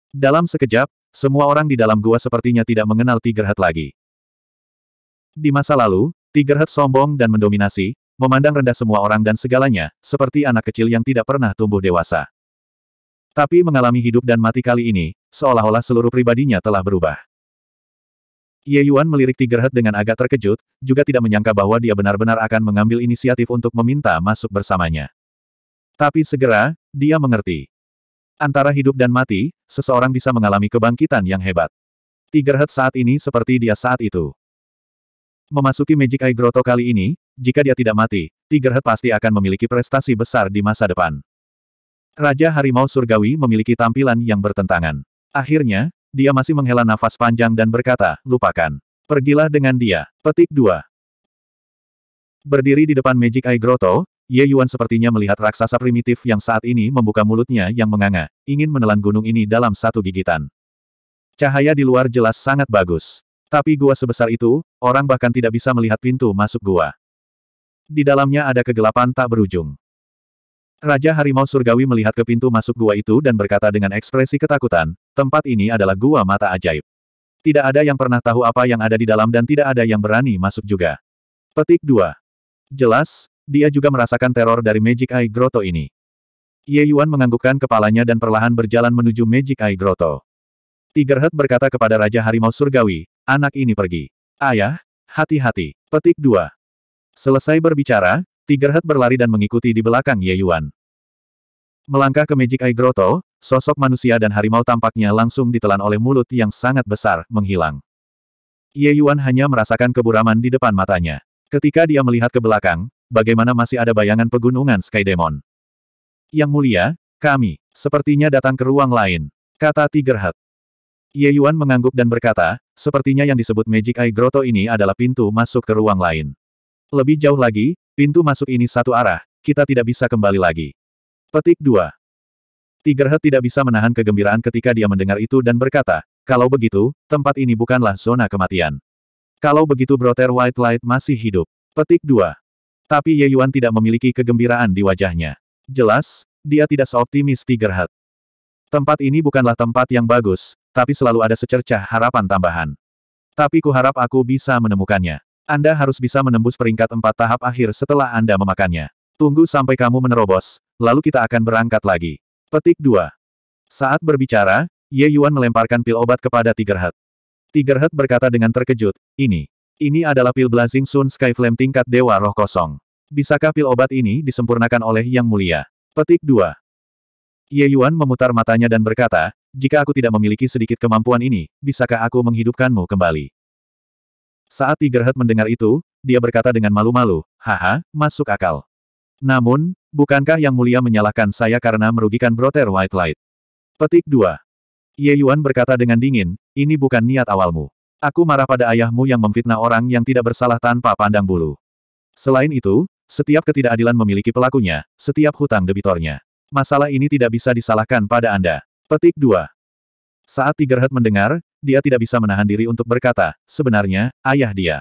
Dalam sekejap, semua orang di dalam gua sepertinya tidak mengenal Tiger lagi. Di masa lalu, Tiger sombong dan mendominasi, memandang rendah semua orang dan segalanya, seperti anak kecil yang tidak pernah tumbuh dewasa. Tapi mengalami hidup dan mati kali ini, seolah-olah seluruh pribadinya telah berubah. Ye Yuan melirik Tigerhead dengan agak terkejut, juga tidak menyangka bahwa dia benar-benar akan mengambil inisiatif untuk meminta masuk bersamanya. Tapi segera, dia mengerti. Antara hidup dan mati, seseorang bisa mengalami kebangkitan yang hebat. Tigerhead saat ini seperti dia saat itu. Memasuki Magic Eye Grotto kali ini, jika dia tidak mati, Tigerhead pasti akan memiliki prestasi besar di masa depan. Raja Harimau Surgawi memiliki tampilan yang bertentangan. Akhirnya, dia masih menghela nafas panjang dan berkata, lupakan. Pergilah dengan dia. Petik 2. Berdiri di depan Magic Eye Grotto, Ye Yuan sepertinya melihat raksasa primitif yang saat ini membuka mulutnya yang menganga, ingin menelan gunung ini dalam satu gigitan. Cahaya di luar jelas sangat bagus. Tapi gua sebesar itu, orang bahkan tidak bisa melihat pintu masuk gua. Di dalamnya ada kegelapan tak berujung. Raja Harimau Surgawi melihat ke pintu masuk gua itu dan berkata dengan ekspresi ketakutan, tempat ini adalah gua mata ajaib. Tidak ada yang pernah tahu apa yang ada di dalam dan tidak ada yang berani masuk juga. Petik 2. Jelas, dia juga merasakan teror dari Magic Eye Grotto ini. Ye Yuan menganggukkan kepalanya dan perlahan berjalan menuju Magic Eye Grotto. Tiger Head berkata kepada Raja Harimau Surgawi, anak ini pergi. Ayah, hati-hati. Petik 2. Selesai berbicara, Tiger Head berlari dan mengikuti di belakang Ye Yuan. Melangkah ke Magic Eye Grotto, sosok manusia dan harimau tampaknya langsung ditelan oleh mulut yang sangat besar, menghilang. Ye Yuan hanya merasakan keburaman di depan matanya. Ketika dia melihat ke belakang, bagaimana masih ada bayangan pegunungan Sky Demon? Yang mulia, kami, sepertinya datang ke ruang lain, kata Tiger Ye Yuan mengangguk dan berkata, sepertinya yang disebut Magic Eye Grotto ini adalah pintu masuk ke ruang lain. Lebih jauh lagi, pintu masuk ini satu arah, kita tidak bisa kembali lagi. Petik 2. Tigerhead tidak bisa menahan kegembiraan ketika dia mendengar itu dan berkata, kalau begitu, tempat ini bukanlah zona kematian. Kalau begitu Brother White Light masih hidup. Petik 2. Tapi Ye Yuan tidak memiliki kegembiraan di wajahnya. Jelas, dia tidak seoptimis Tiger Heart. Tempat ini bukanlah tempat yang bagus, tapi selalu ada secercah harapan tambahan. Tapi kuharap aku bisa menemukannya. Anda harus bisa menembus peringkat empat tahap akhir setelah Anda memakannya. Tunggu sampai kamu menerobos, lalu kita akan berangkat lagi. Petik 2. Saat berbicara, Ye Yuan melemparkan pil obat kepada Tiger Heart. Tiger Heart berkata dengan terkejut, ini. Ini adalah pil Blazing Sun Sky Flame tingkat Dewa Roh Kosong. Bisakah pil obat ini disempurnakan oleh Yang Mulia? Petik 2. Ye Yuan memutar matanya dan berkata, jika aku tidak memiliki sedikit kemampuan ini, bisakah aku menghidupkanmu kembali? Saat Tiger Head mendengar itu, dia berkata dengan malu-malu, haha, masuk akal. Namun, bukankah Yang Mulia menyalahkan saya karena merugikan Brother White Light? Petik 2. Ye Yuan berkata dengan dingin, ini bukan niat awalmu. Aku marah pada ayahmu yang memfitnah orang yang tidak bersalah tanpa pandang bulu. Selain itu, setiap ketidakadilan memiliki pelakunya, setiap hutang debitornya. Masalah ini tidak bisa disalahkan pada Anda. Petik 2. Saat Tigerhead mendengar, dia tidak bisa menahan diri untuk berkata, sebenarnya, ayah dia.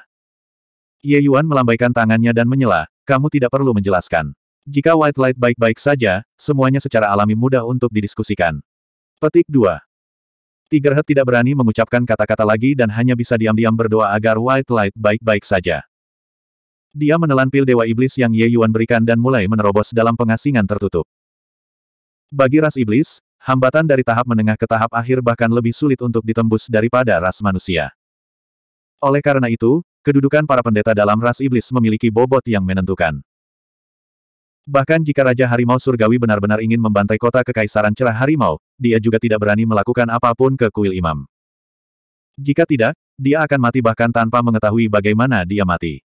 Ye Yuan melambaikan tangannya dan menyela, kamu tidak perlu menjelaskan. Jika White Light baik-baik saja, semuanya secara alami mudah untuk didiskusikan. Petik 2. Tiger tidak berani mengucapkan kata-kata lagi dan hanya bisa diam-diam berdoa agar White Light baik-baik saja. Dia menelan pil Dewa Iblis yang Ye Yuan berikan dan mulai menerobos dalam pengasingan tertutup. Bagi ras iblis, hambatan dari tahap menengah ke tahap akhir bahkan lebih sulit untuk ditembus daripada ras manusia. Oleh karena itu, kedudukan para pendeta dalam ras iblis memiliki bobot yang menentukan. Bahkan jika Raja Harimau Surgawi benar-benar ingin membantai kota Kekaisaran Cerah Harimau, dia juga tidak berani melakukan apapun ke kuil imam. Jika tidak, dia akan mati bahkan tanpa mengetahui bagaimana dia mati.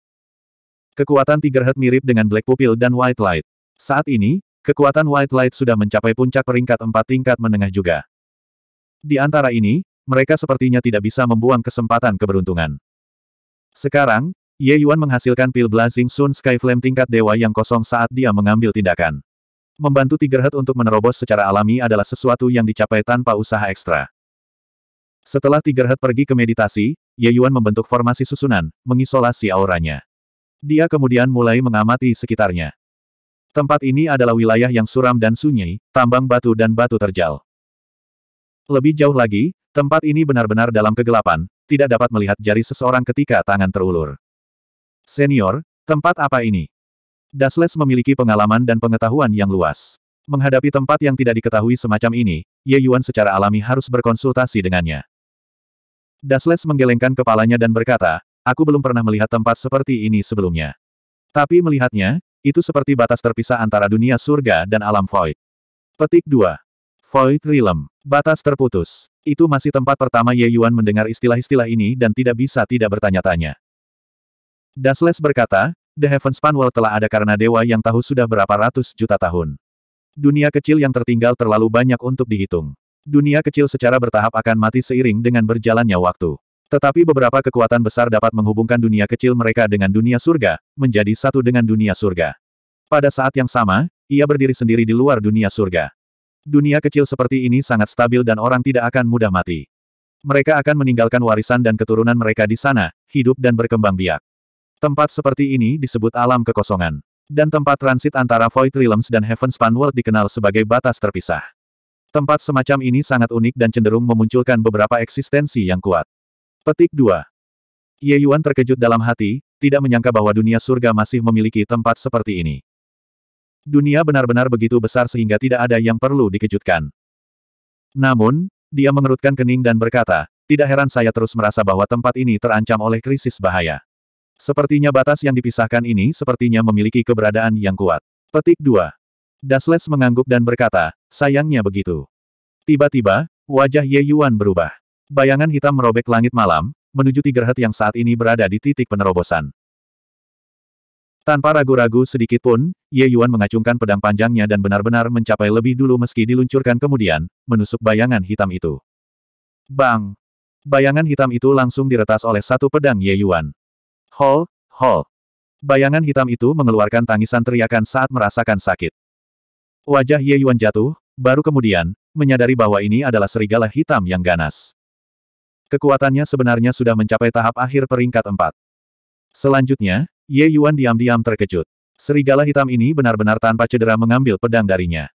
Kekuatan Tiger Head mirip dengan Black Pupil dan White Light. Saat ini, kekuatan White Light sudah mencapai puncak peringkat empat tingkat menengah juga. Di antara ini, mereka sepertinya tidak bisa membuang kesempatan keberuntungan. Sekarang, Ye Yuan menghasilkan pil Blazing Sun Sky Flame tingkat dewa yang kosong saat dia mengambil tindakan. Membantu Tiger Head untuk menerobos secara alami adalah sesuatu yang dicapai tanpa usaha ekstra. Setelah Tiger Head pergi ke meditasi, Ye Yuan membentuk formasi susunan, mengisolasi auranya. Dia kemudian mulai mengamati sekitarnya. Tempat ini adalah wilayah yang suram dan sunyi, tambang batu dan batu terjal. Lebih jauh lagi, tempat ini benar-benar dalam kegelapan, tidak dapat melihat jari seseorang ketika tangan terulur. Senior, tempat apa ini? Dasles memiliki pengalaman dan pengetahuan yang luas. Menghadapi tempat yang tidak diketahui semacam ini, Ye Yuan secara alami harus berkonsultasi dengannya. Dasles menggelengkan kepalanya dan berkata, aku belum pernah melihat tempat seperti ini sebelumnya. Tapi melihatnya, itu seperti batas terpisah antara dunia surga dan alam void. Petik 2. Void Realm. Batas terputus. Itu masih tempat pertama Ye Yuan mendengar istilah-istilah ini dan tidak bisa tidak bertanya-tanya. Dasles berkata, The Heavenspan Panwell telah ada karena dewa yang tahu sudah berapa ratus juta tahun. Dunia kecil yang tertinggal terlalu banyak untuk dihitung. Dunia kecil secara bertahap akan mati seiring dengan berjalannya waktu. Tetapi beberapa kekuatan besar dapat menghubungkan dunia kecil mereka dengan dunia surga, menjadi satu dengan dunia surga. Pada saat yang sama, ia berdiri sendiri di luar dunia surga. Dunia kecil seperti ini sangat stabil dan orang tidak akan mudah mati. Mereka akan meninggalkan warisan dan keturunan mereka di sana, hidup dan berkembang biak. Tempat seperti ini disebut alam kekosongan. Dan tempat transit antara Void Realms dan Heavenspan World dikenal sebagai batas terpisah. Tempat semacam ini sangat unik dan cenderung memunculkan beberapa eksistensi yang kuat. Petik 2. Ye Yuan terkejut dalam hati, tidak menyangka bahwa dunia surga masih memiliki tempat seperti ini. Dunia benar-benar begitu besar sehingga tidak ada yang perlu dikejutkan. Namun, dia mengerutkan kening dan berkata, tidak heran saya terus merasa bahwa tempat ini terancam oleh krisis bahaya. Sepertinya batas yang dipisahkan ini sepertinya memiliki keberadaan yang kuat. Petik 2. Dasles mengangguk dan berkata, sayangnya begitu. Tiba-tiba, wajah Ye Yuan berubah. Bayangan hitam merobek langit malam, menuju Tigerhead yang saat ini berada di titik penerobosan. Tanpa ragu-ragu sedikit pun, Ye Yuan mengacungkan pedang panjangnya dan benar-benar mencapai lebih dulu meski diluncurkan kemudian, menusuk bayangan hitam itu. Bang! Bayangan hitam itu langsung diretas oleh satu pedang Ye Yuan. Ho, ho. Bayangan hitam itu mengeluarkan tangisan teriakan saat merasakan sakit. Wajah Ye Yuan jatuh, baru kemudian, menyadari bahwa ini adalah serigala hitam yang ganas. Kekuatannya sebenarnya sudah mencapai tahap akhir peringkat empat. Selanjutnya, Ye Yuan diam-diam terkejut. Serigala hitam ini benar-benar tanpa cedera mengambil pedang darinya.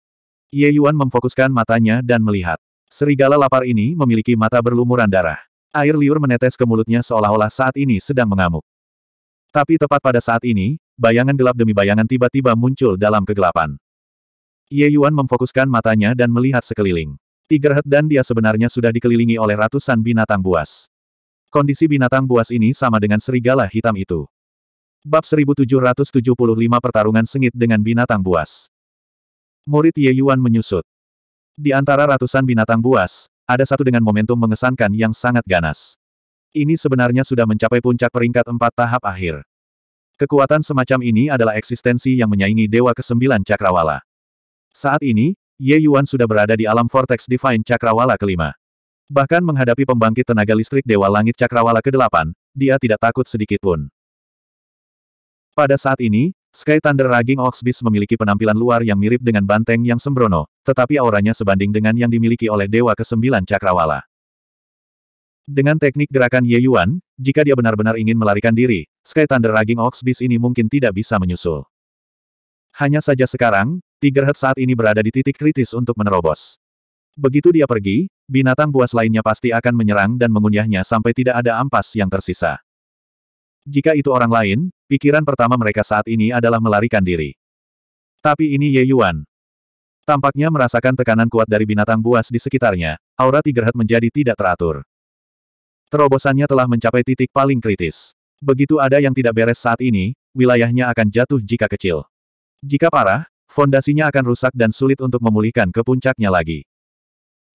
Ye Yuan memfokuskan matanya dan melihat. Serigala lapar ini memiliki mata berlumuran darah. Air liur menetes ke mulutnya seolah-olah saat ini sedang mengamuk. Tapi tepat pada saat ini, bayangan gelap demi bayangan tiba-tiba muncul dalam kegelapan. Ye Yuan memfokuskan matanya dan melihat sekeliling. Tigerhead dan dia sebenarnya sudah dikelilingi oleh ratusan binatang buas. Kondisi binatang buas ini sama dengan serigala hitam itu. Bab 1775 Pertarungan Sengit dengan Binatang Buas Murid Ye Yuan menyusut. Di antara ratusan binatang buas, ada satu dengan momentum mengesankan yang sangat ganas. Ini sebenarnya sudah mencapai puncak peringkat empat tahap akhir. Kekuatan semacam ini adalah eksistensi yang menyaingi Dewa Kesembilan Cakrawala. Saat ini, Ye Yuan sudah berada di alam Vortex Divine Cakrawala kelima. Bahkan menghadapi pembangkit tenaga listrik Dewa Langit Cakrawala ke-8, dia tidak takut sedikit pun. Pada saat ini, Sky Thunder Raging Ox Beast memiliki penampilan luar yang mirip dengan banteng yang sembrono, tetapi auranya sebanding dengan yang dimiliki oleh Dewa Kesembilan Cakrawala. Dengan teknik gerakan Ye Yuan, jika dia benar-benar ingin melarikan diri, Sky Thunder Raging Ox Beast ini mungkin tidak bisa menyusul. Hanya saja sekarang, Tiger Head saat ini berada di titik kritis untuk menerobos. Begitu dia pergi, binatang buas lainnya pasti akan menyerang dan mengunyahnya sampai tidak ada ampas yang tersisa. Jika itu orang lain, pikiran pertama mereka saat ini adalah melarikan diri. Tapi ini Ye Yuan. Tampaknya merasakan tekanan kuat dari binatang buas di sekitarnya, aura Tiger Head menjadi tidak teratur. Terobosannya telah mencapai titik paling kritis. Begitu ada yang tidak beres saat ini, wilayahnya akan jatuh jika kecil. Jika parah, fondasinya akan rusak dan sulit untuk memulihkan ke puncaknya lagi.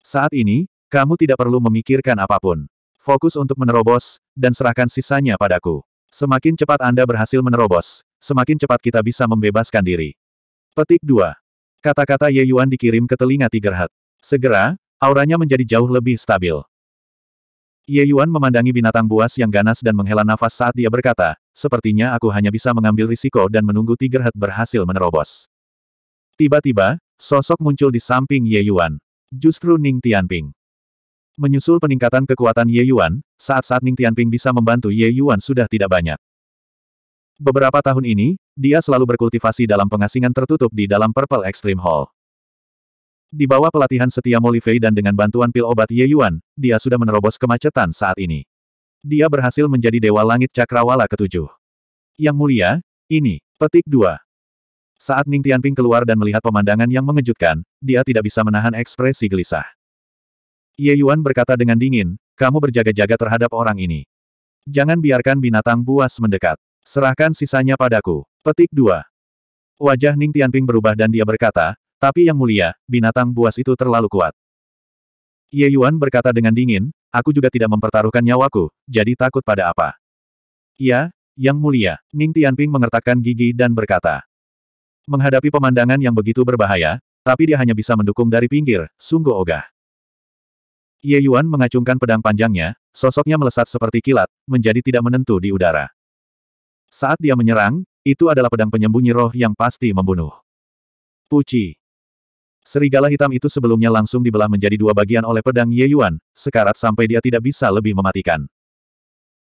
Saat ini, kamu tidak perlu memikirkan apapun. Fokus untuk menerobos, dan serahkan sisanya padaku. Semakin cepat Anda berhasil menerobos, semakin cepat kita bisa membebaskan diri. Petik 2. Kata-kata Ye Yuan dikirim ke telinga Tiger Hat. Segera, auranya menjadi jauh lebih stabil. Ye Yuan memandangi binatang buas yang ganas dan menghela nafas saat dia berkata, sepertinya aku hanya bisa mengambil risiko dan menunggu Tiger Head berhasil menerobos. Tiba-tiba, sosok muncul di samping Ye Yuan. Justru Ning Tianping. Menyusul peningkatan kekuatan Ye Yuan, saat-saat Ning Tianping bisa membantu Ye Yuan sudah tidak banyak. Beberapa tahun ini, dia selalu berkultivasi dalam pengasingan tertutup di dalam Purple Extreme Hall. Di bawah pelatihan setia Molivei dan dengan bantuan pil obat Ye Yuan, dia sudah menerobos kemacetan saat ini. Dia berhasil menjadi Dewa Langit Cakrawala ketujuh. Yang mulia, ini, petik dua. Saat Ning Tianping keluar dan melihat pemandangan yang mengejutkan, dia tidak bisa menahan ekspresi gelisah. Ye Yuan berkata dengan dingin, kamu berjaga-jaga terhadap orang ini. Jangan biarkan binatang buas mendekat. Serahkan sisanya padaku. Petik 2. Wajah Ning Tianping berubah dan dia berkata, tapi yang mulia, binatang buas itu terlalu kuat. Ye Yuan berkata dengan dingin, aku juga tidak mempertaruhkan nyawaku, jadi takut pada apa. Ya, yang mulia, Ning Tianping mengertakkan gigi dan berkata. Menghadapi pemandangan yang begitu berbahaya, tapi dia hanya bisa mendukung dari pinggir, sungguh ogah. Ye Yuan mengacungkan pedang panjangnya, sosoknya melesat seperti kilat, menjadi tidak menentu di udara. Saat dia menyerang, itu adalah pedang penyembunyi roh yang pasti membunuh. Puci. Serigala hitam itu sebelumnya langsung dibelah menjadi dua bagian oleh pedang Ye Yuan, sekarat sampai dia tidak bisa lebih mematikan.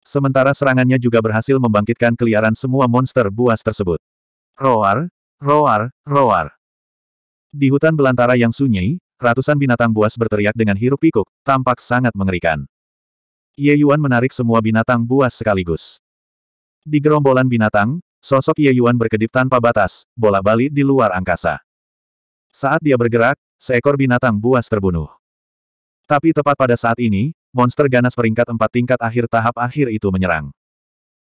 Sementara serangannya juga berhasil membangkitkan keliaran semua monster buas tersebut. Roar, roar, roar. Di hutan belantara yang sunyi, ratusan binatang buas berteriak dengan hiruk pikuk, tampak sangat mengerikan. Ye Yuan menarik semua binatang buas sekaligus. Di gerombolan binatang, sosok Ye Yuan berkedip tanpa batas, bola balik di luar angkasa. Saat dia bergerak, seekor binatang buas terbunuh. Tapi tepat pada saat ini, monster ganas peringkat empat tingkat akhir tahap akhir itu menyerang.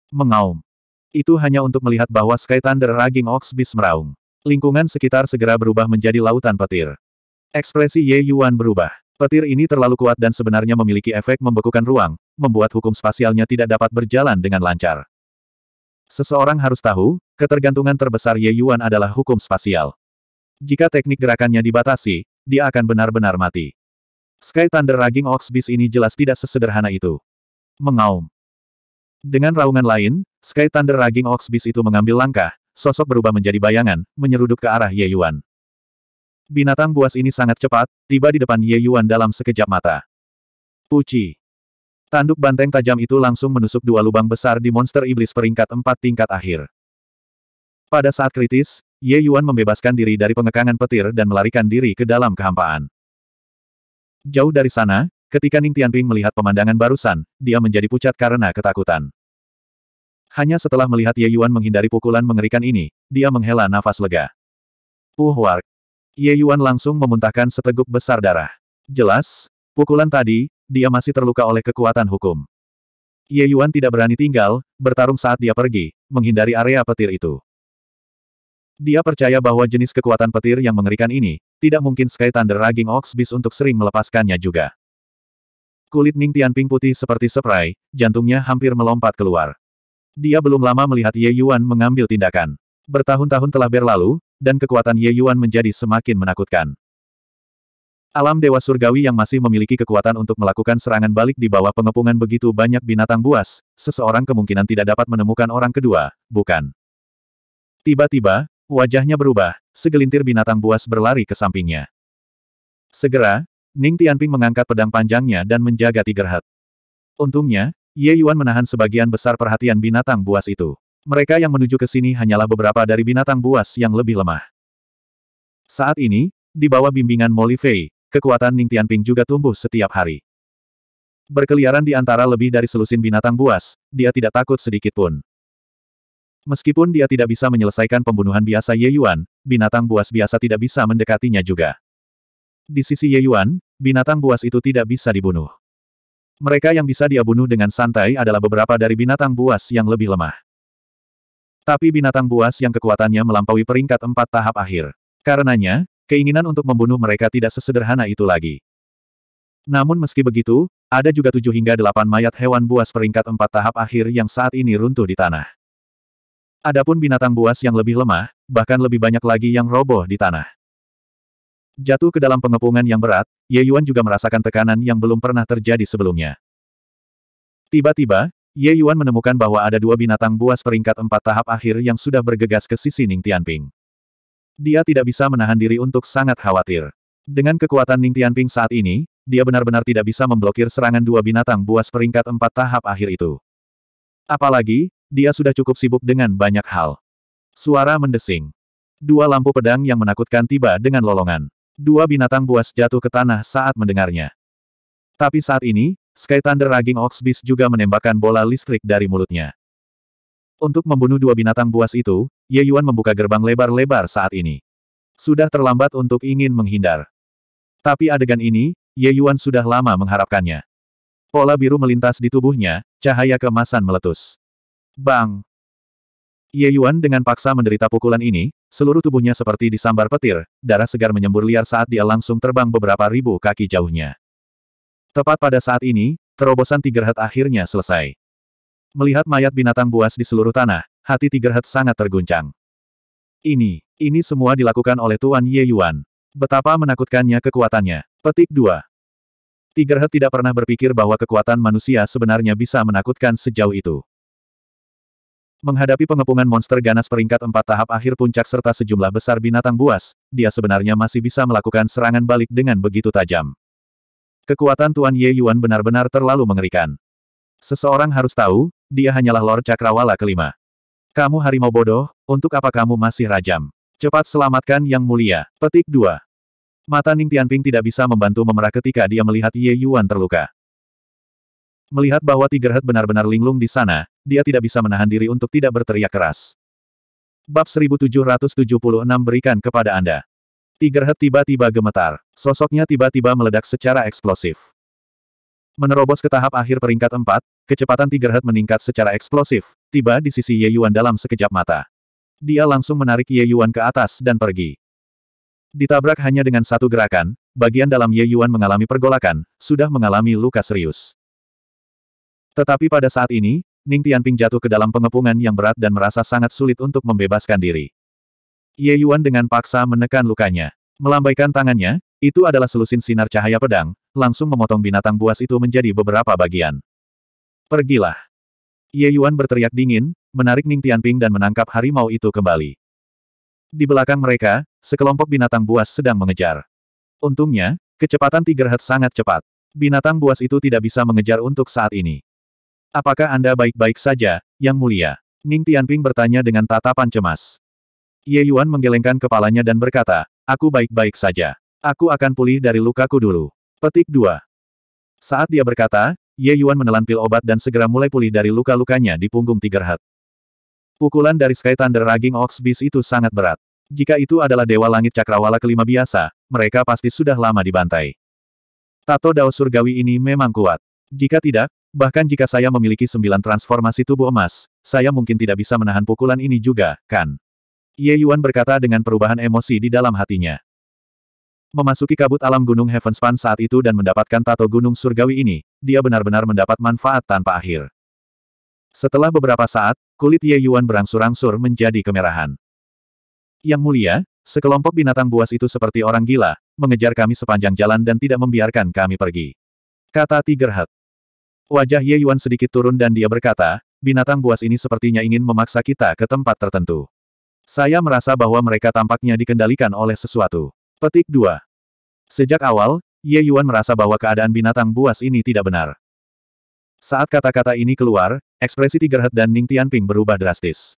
Mengaum. Itu hanya untuk melihat bahwa Sky Thunder Raging Ox Beast meraung. Lingkungan sekitar segera berubah menjadi lautan petir. Ekspresi Ye Yuan berubah. Petir ini terlalu kuat dan sebenarnya memiliki efek membekukan ruang, membuat hukum spasialnya tidak dapat berjalan dengan lancar. Seseorang harus tahu, ketergantungan terbesar Ye Yuan adalah hukum spasial. Jika teknik gerakannya dibatasi, dia akan benar-benar mati. Sky Thunder Raging Ox Beast ini jelas tidak sesederhana itu. Mengaum. Dengan raungan lain, Sky Thunder Raging Ox Beast itu mengambil langkah, sosok berubah menjadi bayangan, menyeruduk ke arah Ye Yuan. Binatang buas ini sangat cepat, tiba di depan Ye Yuan dalam sekejap mata. Puci. Tanduk banteng tajam itu langsung menusuk dua lubang besar di monster iblis peringkat empat tingkat akhir. Pada saat kritis, Ye Yuan membebaskan diri dari pengekangan petir dan melarikan diri ke dalam kehampaan. Jauh dari sana, ketika Ning Tianping melihat pemandangan barusan, dia menjadi pucat karena ketakutan. Hanya setelah melihat Ye Yuan menghindari pukulan mengerikan ini, dia menghela nafas lega. Uh wark. Ye Yuan langsung memuntahkan seteguk besar darah. Jelas, pukulan tadi, dia masih terluka oleh kekuatan hukum. Ye Yuan tidak berani tinggal, bertarung saat dia pergi, menghindari area petir itu. Dia percaya bahwa jenis kekuatan petir yang mengerikan ini, tidak mungkin Sky Thunder Raging Ox Beast untuk sering melepaskannya juga. Kulit Ning Tianping putih seperti seprai, jantungnya hampir melompat keluar. Dia belum lama melihat Ye Yuan mengambil tindakan. Bertahun-tahun telah berlalu, dan kekuatan Ye Yuan menjadi semakin menakutkan. Alam Dewa Surgawi yang masih memiliki kekuatan untuk melakukan serangan balik di bawah pengepungan begitu banyak binatang buas, seseorang kemungkinan tidak dapat menemukan orang kedua, bukan? Tiba-tiba, Wajahnya berubah, segelintir binatang buas berlari ke sampingnya. Segera, Ning Tianping mengangkat pedang panjangnya dan menjaga Tiger Heart. Untungnya, Ye Yuan menahan sebagian besar perhatian binatang buas itu. Mereka yang menuju ke sini hanyalah beberapa dari binatang buas yang lebih lemah. Saat ini, di bawah bimbingan Molly Fei, kekuatan Ning Tianping juga tumbuh setiap hari. Berkeliaran di antara lebih dari selusin binatang buas, dia tidak takut sedikit pun. Meskipun dia tidak bisa menyelesaikan pembunuhan biasa Ye Yuan, binatang buas biasa tidak bisa mendekatinya juga. Di sisi Ye Yuan, binatang buas itu tidak bisa dibunuh. Mereka yang bisa dia bunuh dengan santai adalah beberapa dari binatang buas yang lebih lemah. Tapi binatang buas yang kekuatannya melampaui peringkat empat tahap akhir. Karenanya, keinginan untuk membunuh mereka tidak sesederhana itu lagi. Namun meski begitu, ada juga tujuh hingga delapan mayat hewan buas peringkat empat tahap akhir yang saat ini runtuh di tanah. Adapun binatang buas yang lebih lemah, bahkan lebih banyak lagi yang roboh di tanah. Jatuh ke dalam pengepungan yang berat, Ye Yuan juga merasakan tekanan yang belum pernah terjadi sebelumnya. Tiba-tiba, Ye Yuan menemukan bahwa ada dua binatang buas peringkat empat tahap akhir yang sudah bergegas ke sisi Ning Tianping. Dia tidak bisa menahan diri untuk sangat khawatir. Dengan kekuatan Ning Tianping saat ini, dia benar-benar tidak bisa memblokir serangan dua binatang buas peringkat empat tahap akhir itu. Apalagi, dia sudah cukup sibuk dengan banyak hal. Suara mendesing. Dua lampu pedang yang menakutkan tiba dengan lolongan. Dua binatang buas jatuh ke tanah saat mendengarnya. Tapi saat ini, Sky Thunder Raging Ox Beast juga menembakkan bola listrik dari mulutnya. Untuk membunuh dua binatang buas itu, Ye Yuan membuka gerbang lebar-lebar saat ini. Sudah terlambat untuk ingin menghindar. Tapi adegan ini, Ye Yuan sudah lama mengharapkannya. Pola biru melintas di tubuhnya, cahaya kemasan meletus. Bang! Ye Yuan dengan paksa menderita pukulan ini, seluruh tubuhnya seperti disambar petir, darah segar menyembur liar saat dia langsung terbang beberapa ribu kaki jauhnya. Tepat pada saat ini, terobosan Tigerhead akhirnya selesai. Melihat mayat binatang buas di seluruh tanah, hati Tigerhead sangat terguncang. Ini, ini semua dilakukan oleh Tuan Ye Yuan. Betapa menakutkannya kekuatannya. Petik 2. Tigerhead tidak pernah berpikir bahwa kekuatan manusia sebenarnya bisa menakutkan sejauh itu. Menghadapi pengepungan monster ganas peringkat empat tahap akhir puncak serta sejumlah besar binatang buas, dia sebenarnya masih bisa melakukan serangan balik dengan begitu tajam. Kekuatan Tuan Ye Yuan benar-benar terlalu mengerikan. Seseorang harus tahu, dia hanyalah Lord Cakrawala kelima. Kamu harimau bodoh, untuk apa kamu masih rajam? Cepat selamatkan Yang Mulia. Petik 2. Mata Ning Tianping tidak bisa membantu memerah ketika dia melihat Ye Yuan terluka. Melihat bahwa Tigerhead benar-benar linglung di sana, dia tidak bisa menahan diri untuk tidak berteriak keras. Bab 1776 berikan kepada Anda. Tigerhead tiba-tiba gemetar. Sosoknya tiba-tiba meledak secara eksplosif. Menerobos ke tahap akhir peringkat 4, kecepatan Tigerhead meningkat secara eksplosif, tiba di sisi Ye Yuan dalam sekejap mata. Dia langsung menarik Ye Yuan ke atas dan pergi. Ditabrak hanya dengan satu gerakan, bagian dalam Ye Yuan mengalami pergolakan, sudah mengalami luka serius. Tetapi pada saat ini, Ning Tianping jatuh ke dalam pengepungan yang berat dan merasa sangat sulit untuk membebaskan diri. Ye Yuan dengan paksa menekan lukanya. Melambaikan tangannya, itu adalah selusin sinar cahaya pedang, langsung memotong binatang buas itu menjadi beberapa bagian. Pergilah. Ye Yuan berteriak dingin, menarik Ning Tianping dan menangkap harimau itu kembali. Di belakang mereka, sekelompok binatang buas sedang mengejar. Untungnya, kecepatan Tiger Head sangat cepat. Binatang buas itu tidak bisa mengejar untuk saat ini. Apakah Anda baik-baik saja, Yang Mulia? Ning Tianping bertanya dengan tatapan cemas. Ye Yuan menggelengkan kepalanya dan berkata, Aku baik-baik saja. Aku akan pulih dari lukaku dulu. Petik 2. Saat dia berkata, Ye Yuan menelan pil obat dan segera mulai pulih dari luka-lukanya di punggung Tiger Heart. Pukulan dari Sky Thunder Raging Ox Beast itu sangat berat. Jika itu adalah Dewa Langit Cakrawala kelima biasa, mereka pasti sudah lama dibantai. Tato Dao Surgawi ini memang kuat. Jika tidak, Bahkan jika saya memiliki sembilan transformasi tubuh emas, saya mungkin tidak bisa menahan pukulan ini juga, kan? Ye Yuan berkata dengan perubahan emosi di dalam hatinya. Memasuki kabut alam Gunung Heavenspan saat itu dan mendapatkan tato Gunung Surgawi ini, dia benar-benar mendapat manfaat tanpa akhir. Setelah beberapa saat, kulit Ye Yuan berangsur-angsur menjadi kemerahan. Yang mulia, sekelompok binatang buas itu seperti orang gila, mengejar kami sepanjang jalan dan tidak membiarkan kami pergi. Kata Tiger Head. Wajah Ye Yuan sedikit turun dan dia berkata, binatang buas ini sepertinya ingin memaksa kita ke tempat tertentu. Saya merasa bahwa mereka tampaknya dikendalikan oleh sesuatu. Petik 2. Sejak awal, Ye Yuan merasa bahwa keadaan binatang buas ini tidak benar. Saat kata-kata ini keluar, ekspresi Tiger dan Ning Tianping berubah drastis.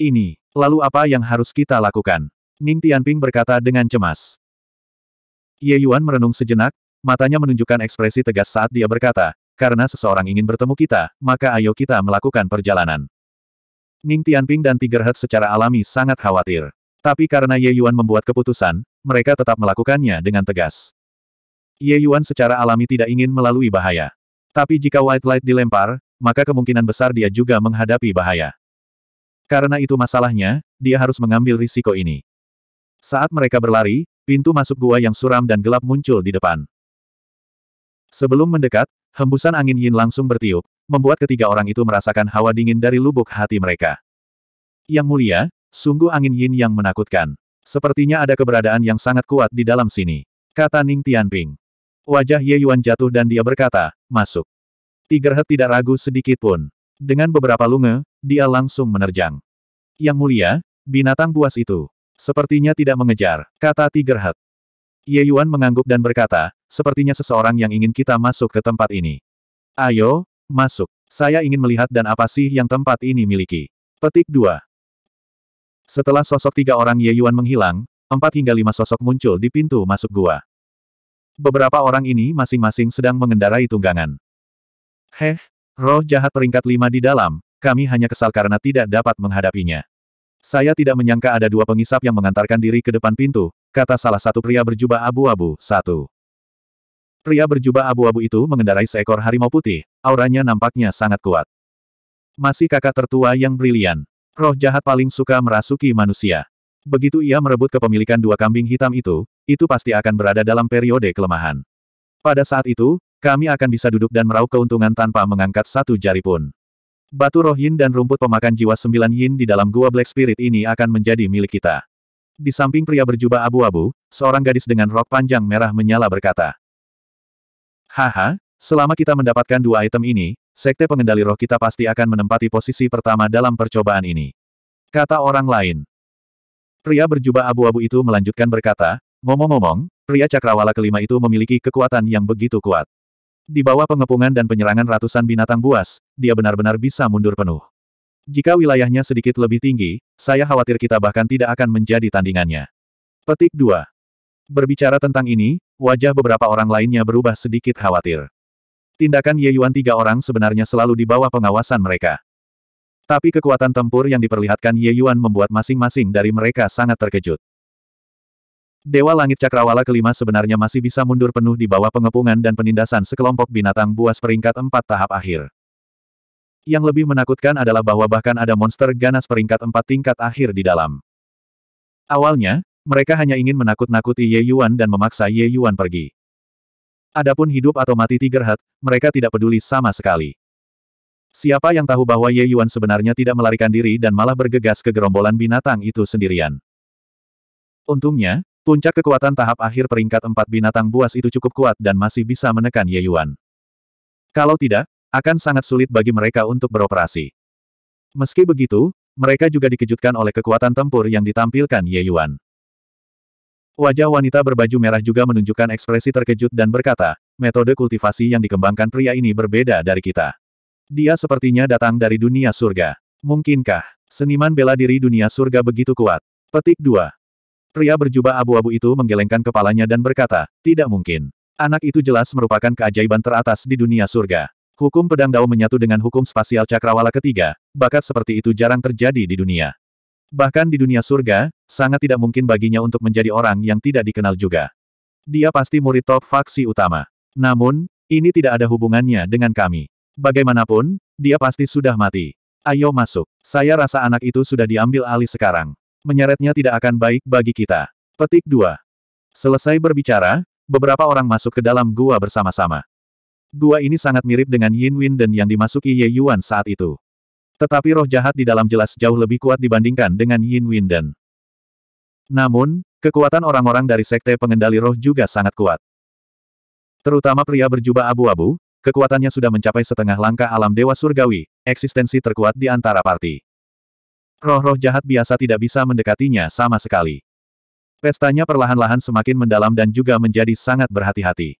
Ini, lalu apa yang harus kita lakukan? Ning Tianping berkata dengan cemas. Ye Yuan merenung sejenak, matanya menunjukkan ekspresi tegas saat dia berkata, karena seseorang ingin bertemu kita, maka ayo kita melakukan perjalanan. Ning Tianping dan Tiger Head secara alami sangat khawatir. Tapi karena Ye Yuan membuat keputusan, mereka tetap melakukannya dengan tegas. Ye Yuan secara alami tidak ingin melalui bahaya. Tapi jika White Light dilempar, maka kemungkinan besar dia juga menghadapi bahaya. Karena itu masalahnya, dia harus mengambil risiko ini. Saat mereka berlari, pintu masuk gua yang suram dan gelap muncul di depan. Sebelum mendekat, Hembusan angin Yin langsung bertiup, membuat ketiga orang itu merasakan hawa dingin dari lubuk hati mereka. Yang mulia, sungguh angin Yin yang menakutkan. Sepertinya ada keberadaan yang sangat kuat di dalam sini. Kata Ning Tianping. Wajah Ye Yuan jatuh dan dia berkata, masuk. Tiger Head tidak ragu sedikit pun. Dengan beberapa lunge, dia langsung menerjang. Yang mulia, binatang buas itu. Sepertinya tidak mengejar, kata Tiger Head. Ye Yuan mengangguk dan berkata, sepertinya seseorang yang ingin kita masuk ke tempat ini. Ayo, masuk. Saya ingin melihat dan apa sih yang tempat ini miliki. Petik 2. Setelah sosok tiga orang Ye Yuan menghilang, empat hingga lima sosok muncul di pintu masuk gua. Beberapa orang ini masing-masing sedang mengendarai tunggangan. Heh, roh jahat peringkat lima di dalam, kami hanya kesal karena tidak dapat menghadapinya. Saya tidak menyangka ada dua pengisap yang mengantarkan diri ke depan pintu, kata salah satu pria berjubah abu-abu, satu. Pria berjubah abu-abu itu mengendarai seekor harimau putih, auranya nampaknya sangat kuat. Masih kakak tertua yang brilian. Roh jahat paling suka merasuki manusia. Begitu ia merebut kepemilikan dua kambing hitam itu, itu pasti akan berada dalam periode kelemahan. Pada saat itu, kami akan bisa duduk dan meraup keuntungan tanpa mengangkat satu jari pun. Batu roh yin dan rumput pemakan jiwa sembilan yin di dalam gua Black Spirit ini akan menjadi milik kita. Di samping pria berjubah abu-abu, seorang gadis dengan rok panjang merah menyala berkata. Haha, selama kita mendapatkan dua item ini, sekte pengendali roh kita pasti akan menempati posisi pertama dalam percobaan ini. Kata orang lain. Pria berjubah abu-abu itu melanjutkan berkata, ngomong-ngomong, pria cakrawala kelima itu memiliki kekuatan yang begitu kuat. Di bawah pengepungan dan penyerangan ratusan binatang buas, dia benar-benar bisa mundur penuh. Jika wilayahnya sedikit lebih tinggi, saya khawatir kita bahkan tidak akan menjadi tandingannya. Petik 2. Berbicara tentang ini, wajah beberapa orang lainnya berubah sedikit khawatir. Tindakan Ye Yuan tiga orang sebenarnya selalu di bawah pengawasan mereka. Tapi kekuatan tempur yang diperlihatkan Ye Yuan membuat masing-masing dari mereka sangat terkejut. Dewa Langit Cakrawala kelima sebenarnya masih bisa mundur penuh di bawah pengepungan dan penindasan sekelompok binatang buas peringkat empat tahap akhir. Yang lebih menakutkan adalah bahwa bahkan ada monster ganas peringkat empat tingkat akhir di dalam. Awalnya, mereka hanya ingin menakut-nakuti Ye Yuan dan memaksa Ye Yuan pergi. Adapun hidup atau mati Tiger Heart, mereka tidak peduli sama sekali. Siapa yang tahu bahwa Ye Yuan sebenarnya tidak melarikan diri dan malah bergegas ke gerombolan binatang itu sendirian. Untungnya, puncak kekuatan tahap akhir peringkat empat binatang buas itu cukup kuat dan masih bisa menekan Ye Yuan. Kalau tidak, akan sangat sulit bagi mereka untuk beroperasi. Meski begitu, mereka juga dikejutkan oleh kekuatan tempur yang ditampilkan Ye Yuan. Wajah wanita berbaju merah juga menunjukkan ekspresi terkejut dan berkata, metode kultivasi yang dikembangkan pria ini berbeda dari kita. Dia sepertinya datang dari dunia surga. Mungkinkah, seniman bela diri dunia surga begitu kuat? Petik 2. Pria berjubah abu-abu itu menggelengkan kepalanya dan berkata, tidak mungkin. Anak itu jelas merupakan keajaiban teratas di dunia surga. Hukum pedang Dao menyatu dengan hukum spasial cakrawala ketiga, bakat seperti itu jarang terjadi di dunia. Bahkan di dunia surga, sangat tidak mungkin baginya untuk menjadi orang yang tidak dikenal juga. Dia pasti murid top faksi utama. Namun, ini tidak ada hubungannya dengan kami. Bagaimanapun, dia pasti sudah mati. Ayo masuk. Saya rasa anak itu sudah diambil alih sekarang. Menyeretnya tidak akan baik bagi kita. Petik 2. Selesai berbicara, beberapa orang masuk ke dalam gua bersama-sama. Gua ini sangat mirip dengan Yin Win dan yang dimasuki Ye Yuan saat itu. Tetapi roh jahat di dalam jelas jauh lebih kuat dibandingkan dengan Yin Win dan. Namun, kekuatan orang-orang dari sekte pengendali roh juga sangat kuat. Terutama pria berjubah abu-abu, kekuatannya sudah mencapai setengah langkah alam dewa surgawi, eksistensi terkuat di antara parti. Roh-roh jahat biasa tidak bisa mendekatinya sama sekali. Pestanya perlahan-lahan semakin mendalam dan juga menjadi sangat berhati-hati.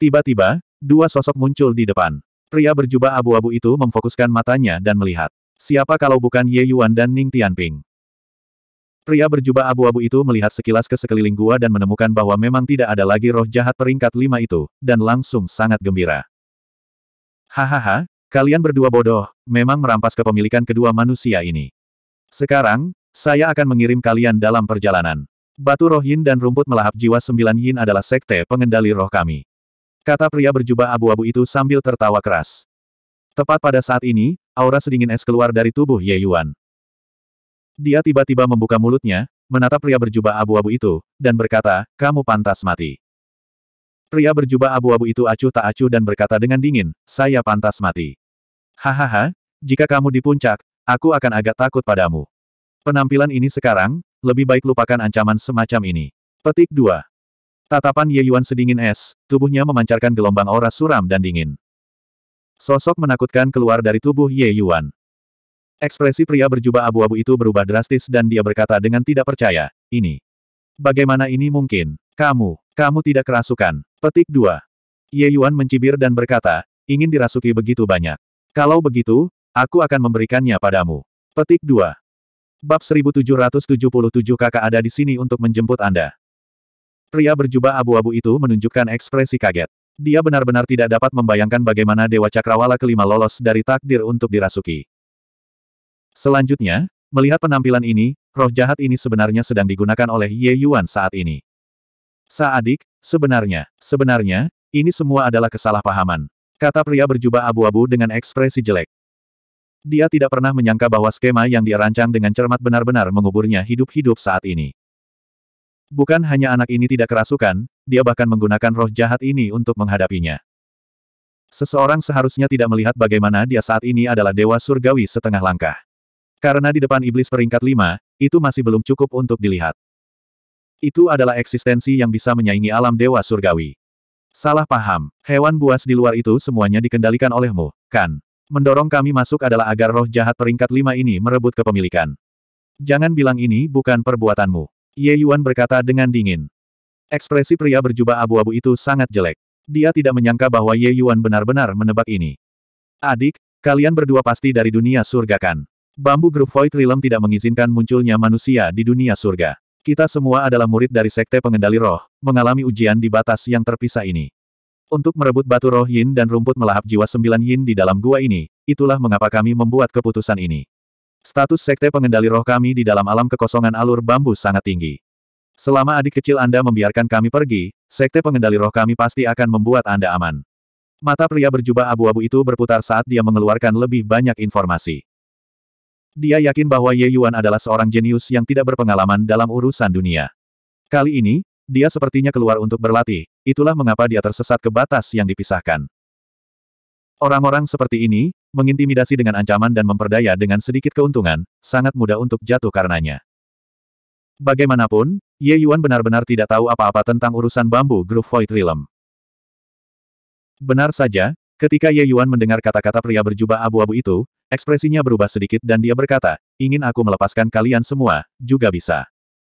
Tiba-tiba, Dua sosok muncul di depan. Pria berjubah abu-abu itu memfokuskan matanya dan melihat. Siapa kalau bukan Ye Yuan dan Ning Tianping? Pria berjubah abu-abu itu melihat sekilas ke sekeliling gua dan menemukan bahwa memang tidak ada lagi roh jahat peringkat lima itu, dan langsung sangat gembira. Hahaha, kalian berdua bodoh, memang merampas kepemilikan kedua manusia ini. Sekarang, saya akan mengirim kalian dalam perjalanan. Batu roh yin dan rumput melahap jiwa sembilan yin adalah sekte pengendali roh kami. Kata pria berjubah abu-abu itu sambil tertawa keras. Tepat pada saat ini, aura sedingin es keluar dari tubuh Ye Yuan. Dia tiba-tiba membuka mulutnya, menatap pria berjubah abu-abu itu, dan berkata, kamu pantas mati. Pria berjubah abu-abu itu acuh tak acuh dan berkata dengan dingin, saya pantas mati. Hahaha, jika kamu di puncak, aku akan agak takut padamu. Penampilan ini sekarang, lebih baik lupakan ancaman semacam ini. Petik 2. Tatapan Ye Yuan sedingin es, tubuhnya memancarkan gelombang aura suram dan dingin. Sosok menakutkan keluar dari tubuh Ye Yuan. Ekspresi pria berjubah abu-abu itu berubah drastis dan dia berkata dengan tidak percaya, ini. Bagaimana ini mungkin? Kamu, kamu tidak kerasukan. Petik 2. Ye Yuan mencibir dan berkata, ingin dirasuki begitu banyak. Kalau begitu, aku akan memberikannya padamu. Petik 2. Bab 1777 kakak ada di sini untuk menjemput Anda. Pria berjubah abu-abu itu menunjukkan ekspresi kaget. Dia benar-benar tidak dapat membayangkan bagaimana Dewa Cakrawala kelima lolos dari takdir untuk dirasuki. Selanjutnya, melihat penampilan ini, roh jahat ini sebenarnya sedang digunakan oleh Ye Yuan saat ini. Saadik, sebenarnya, sebenarnya, ini semua adalah kesalahpahaman. Kata pria berjubah abu-abu dengan ekspresi jelek. Dia tidak pernah menyangka bahwa skema yang dia rancang dengan cermat benar-benar menguburnya hidup-hidup saat ini. Bukan hanya anak ini tidak kerasukan, dia bahkan menggunakan roh jahat ini untuk menghadapinya. Seseorang seharusnya tidak melihat bagaimana dia saat ini adalah dewa surgawi setengah langkah. Karena di depan iblis peringkat lima, itu masih belum cukup untuk dilihat. Itu adalah eksistensi yang bisa menyaingi alam dewa surgawi. Salah paham, hewan buas di luar itu semuanya dikendalikan olehmu, kan? Mendorong kami masuk adalah agar roh jahat peringkat lima ini merebut kepemilikan. Jangan bilang ini bukan perbuatanmu. Ye Yuan berkata dengan dingin. Ekspresi pria berjubah abu-abu itu sangat jelek. Dia tidak menyangka bahwa Ye Yuan benar-benar menebak ini. Adik, kalian berdua pasti dari dunia surga kan? Bambu Grup Void Realm tidak mengizinkan munculnya manusia di dunia surga. Kita semua adalah murid dari Sekte Pengendali Roh, mengalami ujian di batas yang terpisah ini. Untuk merebut batu roh yin dan rumput melahap jiwa sembilan yin di dalam gua ini, itulah mengapa kami membuat keputusan ini. Status sekte pengendali roh kami di dalam alam kekosongan alur bambu sangat tinggi. Selama adik kecil Anda membiarkan kami pergi, sekte pengendali roh kami pasti akan membuat Anda aman. Mata pria berjubah abu-abu itu berputar saat dia mengeluarkan lebih banyak informasi. Dia yakin bahwa Ye Yuan adalah seorang jenius yang tidak berpengalaman dalam urusan dunia. Kali ini, dia sepertinya keluar untuk berlatih, itulah mengapa dia tersesat ke batas yang dipisahkan. Orang-orang seperti ini, mengintimidasi dengan ancaman dan memperdaya dengan sedikit keuntungan, sangat mudah untuk jatuh karenanya. Bagaimanapun, Ye Yuan benar-benar tidak tahu apa-apa tentang urusan bambu Groove Void Realm. Benar saja, ketika Ye Yuan mendengar kata-kata pria berjubah abu-abu itu, ekspresinya berubah sedikit dan dia berkata, ingin aku melepaskan kalian semua, juga bisa.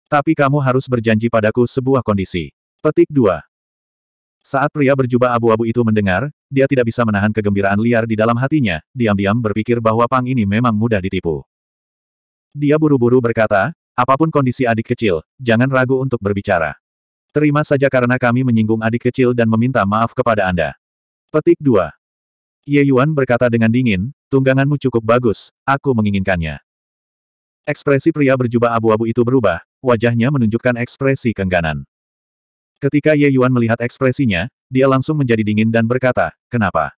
Tapi kamu harus berjanji padaku sebuah kondisi. Petik 2. Saat pria berjubah abu-abu itu mendengar, dia tidak bisa menahan kegembiraan liar di dalam hatinya, diam-diam berpikir bahwa Pang ini memang mudah ditipu. Dia buru-buru berkata, apapun kondisi adik kecil, jangan ragu untuk berbicara. Terima saja karena kami menyinggung adik kecil dan meminta maaf kepada Anda. Petik 2. Ye Yuan berkata dengan dingin, tungganganmu cukup bagus, aku menginginkannya. Ekspresi pria berjubah abu-abu itu berubah, wajahnya menunjukkan ekspresi kengganan. Ketika Ye Yuan melihat ekspresinya, dia langsung menjadi dingin dan berkata, kenapa?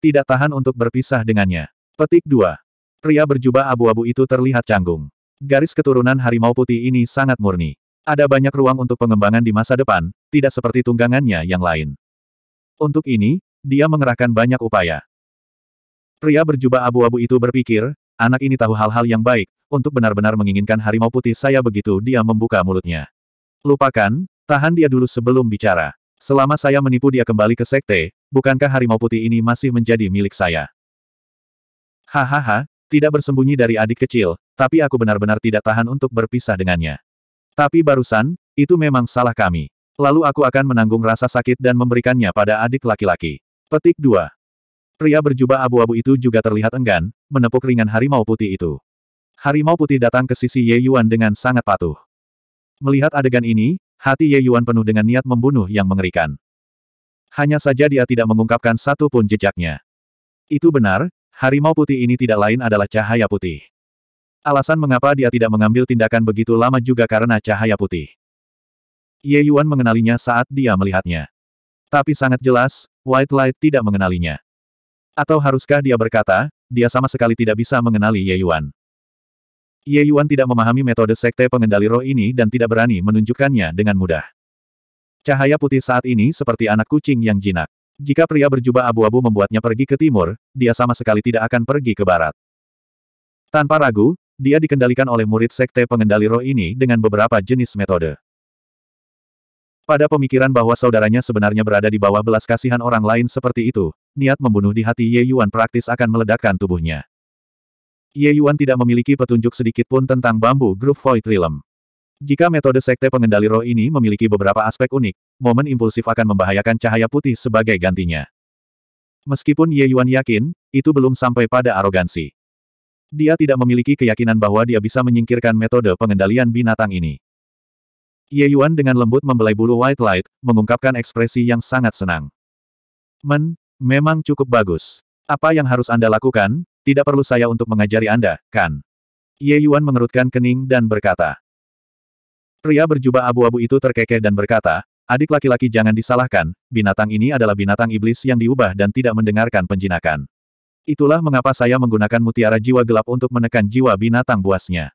Tidak tahan untuk berpisah dengannya. Petik 2. Pria berjubah abu-abu itu terlihat canggung. Garis keturunan harimau putih ini sangat murni. Ada banyak ruang untuk pengembangan di masa depan, tidak seperti tunggangannya yang lain. Untuk ini, dia mengerahkan banyak upaya. Pria berjubah abu-abu itu berpikir, anak ini tahu hal-hal yang baik, untuk benar-benar menginginkan harimau putih saya begitu dia membuka mulutnya. Lupakan, Tahan dia dulu sebelum bicara. Selama saya menipu dia kembali ke sekte, bukankah harimau putih ini masih menjadi milik saya? Hahaha, tidak bersembunyi dari adik kecil, tapi aku benar-benar tidak tahan untuk berpisah dengannya. Tapi barusan, itu memang salah kami. Lalu aku akan menanggung rasa sakit dan memberikannya pada adik laki-laki. Petik 2. Pria berjubah abu-abu itu juga terlihat enggan, menepuk ringan harimau putih itu. Harimau putih datang ke sisi Ye Yuan dengan sangat patuh. Melihat adegan ini, Hati Ye Yuan penuh dengan niat membunuh yang mengerikan. Hanya saja dia tidak mengungkapkan satu pun jejaknya. Itu benar, harimau putih ini tidak lain adalah cahaya putih. Alasan mengapa dia tidak mengambil tindakan begitu lama juga karena cahaya putih. Ye Yuan mengenalinya saat dia melihatnya. Tapi sangat jelas, White Light tidak mengenalinya. Atau haruskah dia berkata, dia sama sekali tidak bisa mengenali Ye Yuan. Ye Yuan tidak memahami metode sekte pengendali roh ini dan tidak berani menunjukkannya dengan mudah. Cahaya putih saat ini seperti anak kucing yang jinak. Jika pria berjubah abu-abu membuatnya pergi ke timur, dia sama sekali tidak akan pergi ke barat. Tanpa ragu, dia dikendalikan oleh murid sekte pengendali roh ini dengan beberapa jenis metode. Pada pemikiran bahwa saudaranya sebenarnya berada di bawah belas kasihan orang lain seperti itu, niat membunuh di hati Ye Yuan praktis akan meledakkan tubuhnya. Ye Yuan tidak memiliki petunjuk sedikit pun tentang bambu Groove Void Realm. Jika metode sekte pengendali roh ini memiliki beberapa aspek unik, momen impulsif akan membahayakan cahaya putih sebagai gantinya. Meskipun Ye Yuan yakin, itu belum sampai pada arogansi. Dia tidak memiliki keyakinan bahwa dia bisa menyingkirkan metode pengendalian binatang ini. Ye Yuan dengan lembut membelai bulu White Light, mengungkapkan ekspresi yang sangat senang. Men, memang cukup bagus. Apa yang harus Anda lakukan, tidak perlu saya untuk mengajari Anda, kan? Ye Yuan mengerutkan kening dan berkata. Pria berjubah abu-abu itu terkekeh dan berkata, adik laki-laki jangan disalahkan, binatang ini adalah binatang iblis yang diubah dan tidak mendengarkan penjinakan. Itulah mengapa saya menggunakan mutiara jiwa gelap untuk menekan jiwa binatang buasnya.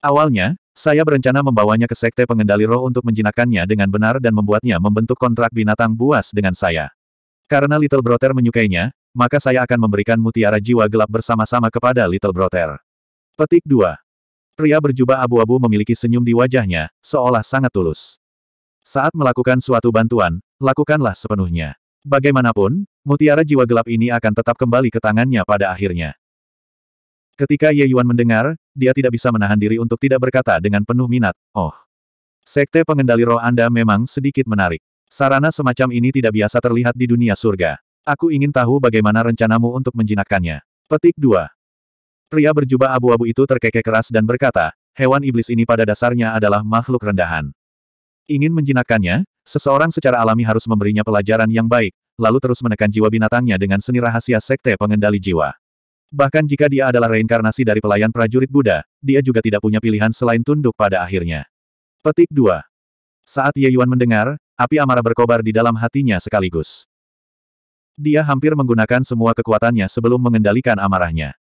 Awalnya, saya berencana membawanya ke sekte pengendali roh untuk menjinakannya dengan benar dan membuatnya membentuk kontrak binatang buas dengan saya. Karena Little Brother menyukainya, maka saya akan memberikan mutiara jiwa gelap bersama-sama kepada Little Brother. Petik 2. Pria berjubah abu-abu memiliki senyum di wajahnya, seolah sangat tulus. Saat melakukan suatu bantuan, lakukanlah sepenuhnya. Bagaimanapun, mutiara jiwa gelap ini akan tetap kembali ke tangannya pada akhirnya. Ketika Ye Yuan mendengar, dia tidak bisa menahan diri untuk tidak berkata dengan penuh minat, Oh, sekte pengendali roh Anda memang sedikit menarik. Sarana semacam ini tidak biasa terlihat di dunia surga. Aku ingin tahu bagaimana rencanamu untuk menjinakkannya. Petik 2. Pria berjubah abu-abu itu terkekeh keras dan berkata, hewan iblis ini pada dasarnya adalah makhluk rendahan. Ingin menjinakkannya, seseorang secara alami harus memberinya pelajaran yang baik, lalu terus menekan jiwa binatangnya dengan seni rahasia sekte pengendali jiwa. Bahkan jika dia adalah reinkarnasi dari pelayan prajurit Buddha, dia juga tidak punya pilihan selain tunduk pada akhirnya. Petik 2. Saat Ye Yuan mendengar, api amarah berkobar di dalam hatinya sekaligus. Dia hampir menggunakan semua kekuatannya sebelum mengendalikan amarahnya.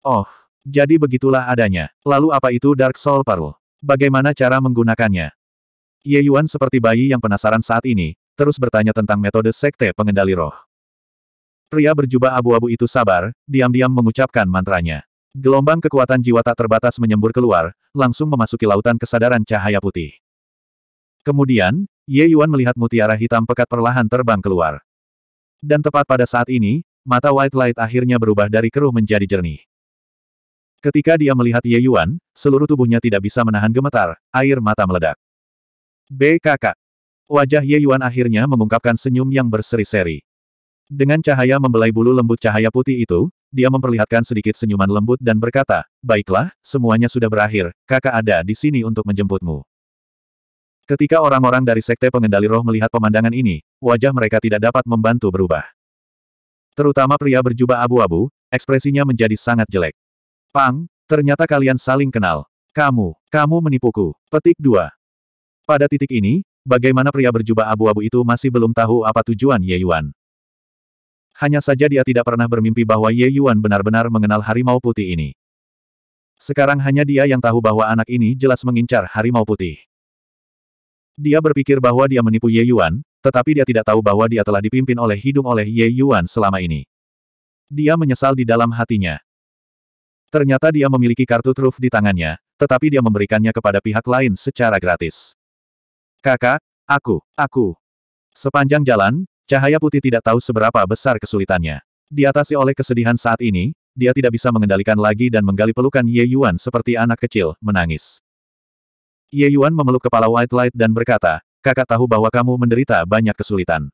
Oh, jadi begitulah adanya. Lalu apa itu Dark Soul Pearl? Bagaimana cara menggunakannya? Ye Yuan seperti bayi yang penasaran saat ini, terus bertanya tentang metode sekte pengendali roh. Pria berjubah abu-abu itu sabar, diam-diam mengucapkan mantranya. Gelombang kekuatan jiwa tak terbatas menyembur keluar, langsung memasuki lautan kesadaran cahaya putih. Kemudian, Ye Yuan melihat mutiara hitam pekat perlahan terbang keluar. Dan tepat pada saat ini, mata White Light akhirnya berubah dari keruh menjadi jernih. Ketika dia melihat Ye Yuan, seluruh tubuhnya tidak bisa menahan gemetar, air mata meledak. BKK. Wajah Ye Yuan akhirnya mengungkapkan senyum yang berseri-seri. Dengan cahaya membelai bulu lembut cahaya putih itu, dia memperlihatkan sedikit senyuman lembut dan berkata, Baiklah, semuanya sudah berakhir, kakak ada di sini untuk menjemputmu. Ketika orang-orang dari Sekte Pengendali Roh melihat pemandangan ini, wajah mereka tidak dapat membantu berubah. Terutama pria berjubah abu-abu, ekspresinya menjadi sangat jelek. Pang, ternyata kalian saling kenal. Kamu, kamu menipuku. Petik 2. Pada titik ini, bagaimana pria berjubah abu-abu itu masih belum tahu apa tujuan Ye Yuan. Hanya saja dia tidak pernah bermimpi bahwa Ye Yuan benar-benar mengenal harimau putih ini. Sekarang hanya dia yang tahu bahwa anak ini jelas mengincar harimau putih. Dia berpikir bahwa dia menipu Ye Yuan, tetapi dia tidak tahu bahwa dia telah dipimpin oleh hidung oleh Ye Yuan selama ini. Dia menyesal di dalam hatinya. Ternyata dia memiliki kartu truf di tangannya, tetapi dia memberikannya kepada pihak lain secara gratis. Kakak, aku, aku. Sepanjang jalan, cahaya putih tidak tahu seberapa besar kesulitannya. Diatasi oleh kesedihan saat ini, dia tidak bisa mengendalikan lagi dan menggali pelukan Ye Yuan seperti anak kecil, menangis. Ye Yuan memeluk kepala White Light dan berkata, kakak tahu bahwa kamu menderita banyak kesulitan.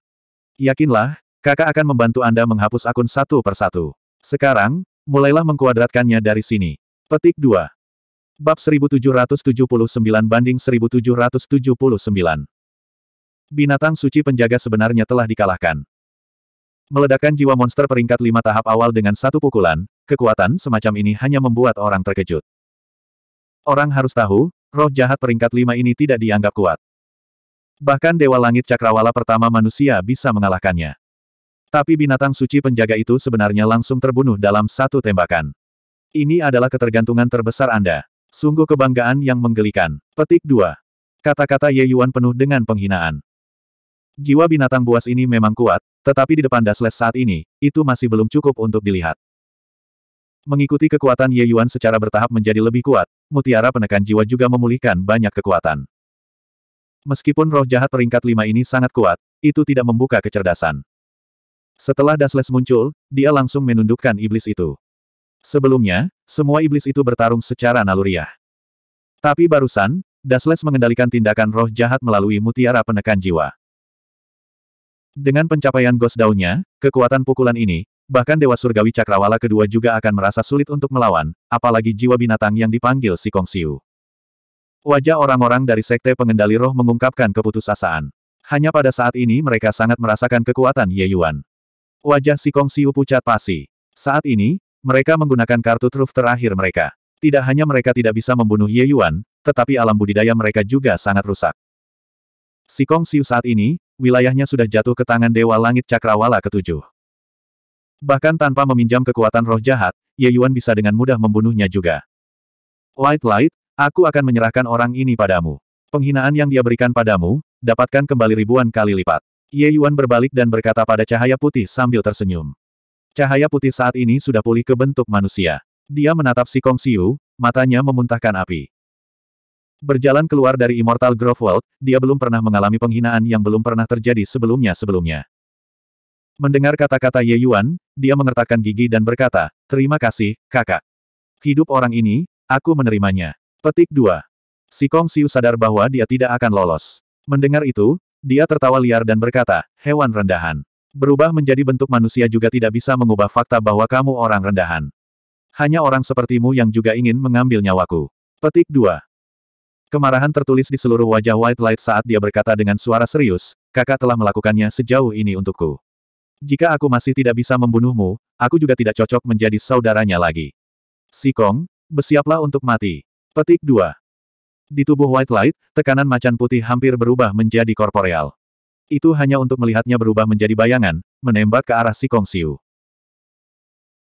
Yakinlah, kakak akan membantu Anda menghapus akun satu persatu. Sekarang, mulailah mengkuadratkannya dari sini. Petik 2. Bab 1779 banding 1779. Binatang suci penjaga sebenarnya telah dikalahkan. Meledakkan jiwa monster peringkat lima tahap awal dengan satu pukulan, kekuatan semacam ini hanya membuat orang terkejut. Orang harus tahu, Roh jahat peringkat lima ini tidak dianggap kuat. Bahkan Dewa Langit Cakrawala pertama manusia bisa mengalahkannya. Tapi binatang suci penjaga itu sebenarnya langsung terbunuh dalam satu tembakan. Ini adalah ketergantungan terbesar Anda. Sungguh kebanggaan yang menggelikan. Petik 2. Kata-kata Ye Yuan penuh dengan penghinaan. Jiwa binatang buas ini memang kuat, tetapi di depan Dasles saat ini, itu masih belum cukup untuk dilihat. Mengikuti kekuatan Ye Yuan secara bertahap menjadi lebih kuat, mutiara penekan jiwa juga memulihkan banyak kekuatan. Meskipun roh jahat peringkat lima ini sangat kuat, itu tidak membuka kecerdasan. Setelah Dasles muncul, dia langsung menundukkan iblis itu. Sebelumnya, semua iblis itu bertarung secara naluriah. Tapi barusan, Dasles mengendalikan tindakan roh jahat melalui mutiara penekan jiwa. Dengan pencapaian Ghost down kekuatan pukulan ini, Bahkan Dewa Surgawi Cakrawala kedua juga akan merasa sulit untuk melawan, apalagi jiwa binatang yang dipanggil si Kong Siu. Wajah orang-orang dari Sekte Pengendali Roh mengungkapkan keputusasaan. Hanya pada saat ini mereka sangat merasakan kekuatan Ye Yuan. Wajah si Kong Siu pucat pasi. Saat ini, mereka menggunakan kartu truf terakhir mereka. Tidak hanya mereka tidak bisa membunuh Ye Yuan, tetapi alam budidaya mereka juga sangat rusak. Si Kong Siu saat ini, wilayahnya sudah jatuh ke tangan Dewa Langit Cakrawala ketujuh. Bahkan tanpa meminjam kekuatan roh jahat, Ye Yuan bisa dengan mudah membunuhnya juga. Light Light, aku akan menyerahkan orang ini padamu. Penghinaan yang dia berikan padamu, dapatkan kembali ribuan kali lipat. Ye Yuan berbalik dan berkata pada cahaya putih sambil tersenyum. Cahaya putih saat ini sudah pulih ke bentuk manusia. Dia menatap si Kong Siu, matanya memuntahkan api. Berjalan keluar dari Immortal Grove World, dia belum pernah mengalami penghinaan yang belum pernah terjadi sebelumnya-sebelumnya. Mendengar kata-kata Ye Yuan, dia mengertakkan gigi dan berkata, Terima kasih, kakak. Hidup orang ini, aku menerimanya. Petik 2. Si Kong Siu sadar bahwa dia tidak akan lolos. Mendengar itu, dia tertawa liar dan berkata, hewan rendahan. Berubah menjadi bentuk manusia juga tidak bisa mengubah fakta bahwa kamu orang rendahan. Hanya orang sepertimu yang juga ingin mengambil nyawaku. Petik 2. Kemarahan tertulis di seluruh wajah White Light saat dia berkata dengan suara serius, kakak telah melakukannya sejauh ini untukku. Jika aku masih tidak bisa membunuhmu, aku juga tidak cocok menjadi saudaranya lagi. Sikong, bersiaplah untuk mati. Petik 2. Di tubuh White Light, tekanan macan putih hampir berubah menjadi korporeal. Itu hanya untuk melihatnya berubah menjadi bayangan, menembak ke arah Sikong Siu.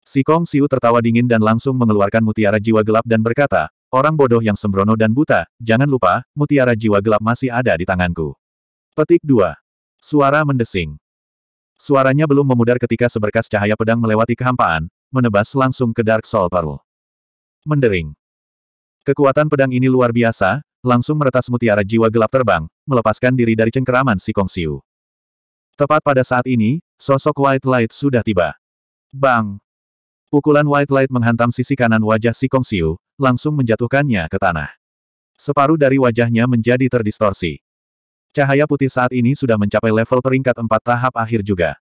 Sikong Siu tertawa dingin dan langsung mengeluarkan mutiara jiwa gelap dan berkata, Orang bodoh yang sembrono dan buta, jangan lupa, mutiara jiwa gelap masih ada di tanganku. Petik 2. Suara mendesing. Suaranya belum memudar ketika seberkas cahaya pedang melewati kehampaan, menebas langsung ke Dark Soul Pearl. Mendering. Kekuatan pedang ini luar biasa, langsung meretas mutiara jiwa gelap terbang, melepaskan diri dari cengkeraman si Kong Siu. Tepat pada saat ini, sosok White Light sudah tiba. Bang! Pukulan White Light menghantam sisi kanan wajah si Kong Siu, langsung menjatuhkannya ke tanah. Separuh dari wajahnya menjadi terdistorsi. Cahaya putih saat ini sudah mencapai level peringkat empat tahap akhir juga.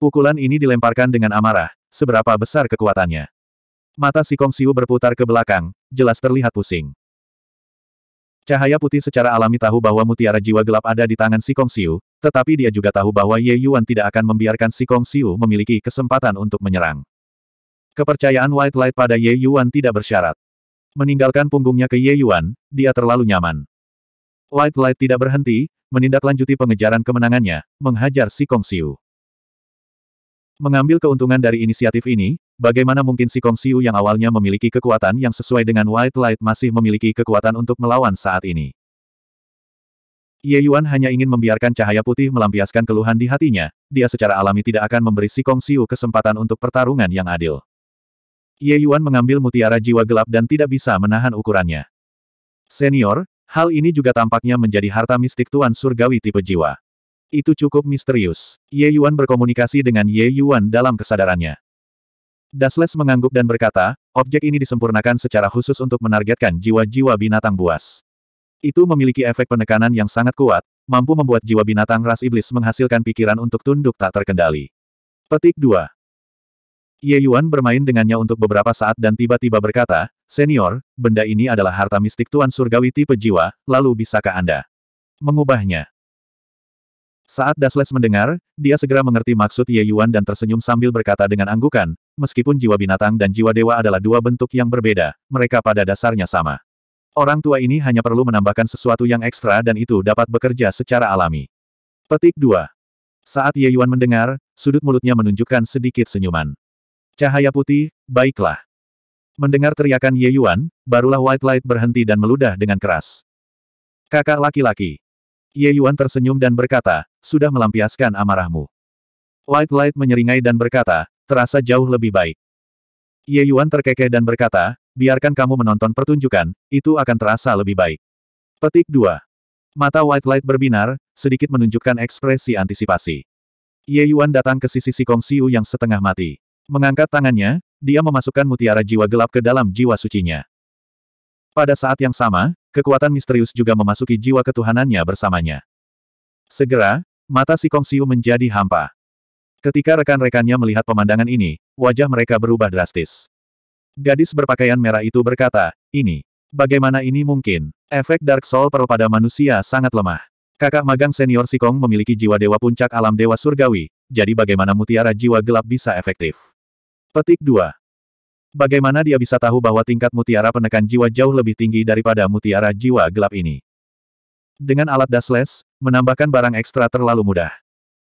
Pukulan ini dilemparkan dengan amarah, seberapa besar kekuatannya. Mata si Kong Siu berputar ke belakang, jelas terlihat pusing. Cahaya putih secara alami tahu bahwa mutiara jiwa gelap ada di tangan si Kong Siu, tetapi dia juga tahu bahwa Ye Yuan tidak akan membiarkan si Kong Siu memiliki kesempatan untuk menyerang. Kepercayaan White Light pada Ye Yuan tidak bersyarat. Meninggalkan punggungnya ke Ye Yuan, dia terlalu nyaman. Light Light tidak berhenti, menindaklanjuti pengejaran kemenangannya, menghajar si Kong Siu. Mengambil keuntungan dari inisiatif ini, bagaimana mungkin si Kong Siu yang awalnya memiliki kekuatan yang sesuai dengan White Light masih memiliki kekuatan untuk melawan saat ini. Ye Yuan hanya ingin membiarkan cahaya putih melampiaskan keluhan di hatinya, dia secara alami tidak akan memberi si Kong Siu kesempatan untuk pertarungan yang adil. Ye Yuan mengambil mutiara jiwa gelap dan tidak bisa menahan ukurannya. Senior, Hal ini juga tampaknya menjadi harta mistik Tuan Surgawi tipe jiwa. Itu cukup misterius. Ye Yuan berkomunikasi dengan Ye Yuan dalam kesadarannya. Dasles mengangguk dan berkata, objek ini disempurnakan secara khusus untuk menargetkan jiwa-jiwa binatang buas. Itu memiliki efek penekanan yang sangat kuat, mampu membuat jiwa binatang ras iblis menghasilkan pikiran untuk tunduk tak terkendali. Petik 2. Ye Yuan bermain dengannya untuk beberapa saat dan tiba-tiba berkata, Senior, benda ini adalah harta mistik Tuan Surgawi tipe jiwa, lalu bisakah Anda mengubahnya? Saat Dasles mendengar, dia segera mengerti maksud Ye Yuan dan tersenyum sambil berkata dengan anggukan, meskipun jiwa binatang dan jiwa dewa adalah dua bentuk yang berbeda, mereka pada dasarnya sama. Orang tua ini hanya perlu menambahkan sesuatu yang ekstra dan itu dapat bekerja secara alami. Petik 2. Saat Ye Yuan mendengar, sudut mulutnya menunjukkan sedikit senyuman. Cahaya putih, baiklah. Mendengar teriakan Ye Yuan, barulah White Light berhenti dan meludah dengan keras. Kakak laki-laki. Ye Yuan tersenyum dan berkata, sudah melampiaskan amarahmu. White Light menyeringai dan berkata, terasa jauh lebih baik. Ye Yuan terkekeh dan berkata, biarkan kamu menonton pertunjukan, itu akan terasa lebih baik. Petik 2. Mata White Light berbinar, sedikit menunjukkan ekspresi antisipasi. Ye Yuan datang ke sisi si Kong Siu yang setengah mati. Mengangkat tangannya, dia memasukkan mutiara jiwa gelap ke dalam jiwa sucinya. Pada saat yang sama, kekuatan misterius juga memasuki jiwa ketuhanannya bersamanya. Segera, mata si Kong Siu menjadi hampa. Ketika rekan-rekannya melihat pemandangan ini, wajah mereka berubah drastis. Gadis berpakaian merah itu berkata, ini, bagaimana ini mungkin? Efek Dark Soul Pearl pada manusia sangat lemah. Kakak magang senior Sikong memiliki jiwa dewa puncak alam dewa surgawi, jadi bagaimana mutiara jiwa gelap bisa efektif? Petik 2. Bagaimana dia bisa tahu bahwa tingkat mutiara penekan jiwa jauh lebih tinggi daripada mutiara jiwa gelap ini? Dengan alat dasles, menambahkan barang ekstra terlalu mudah.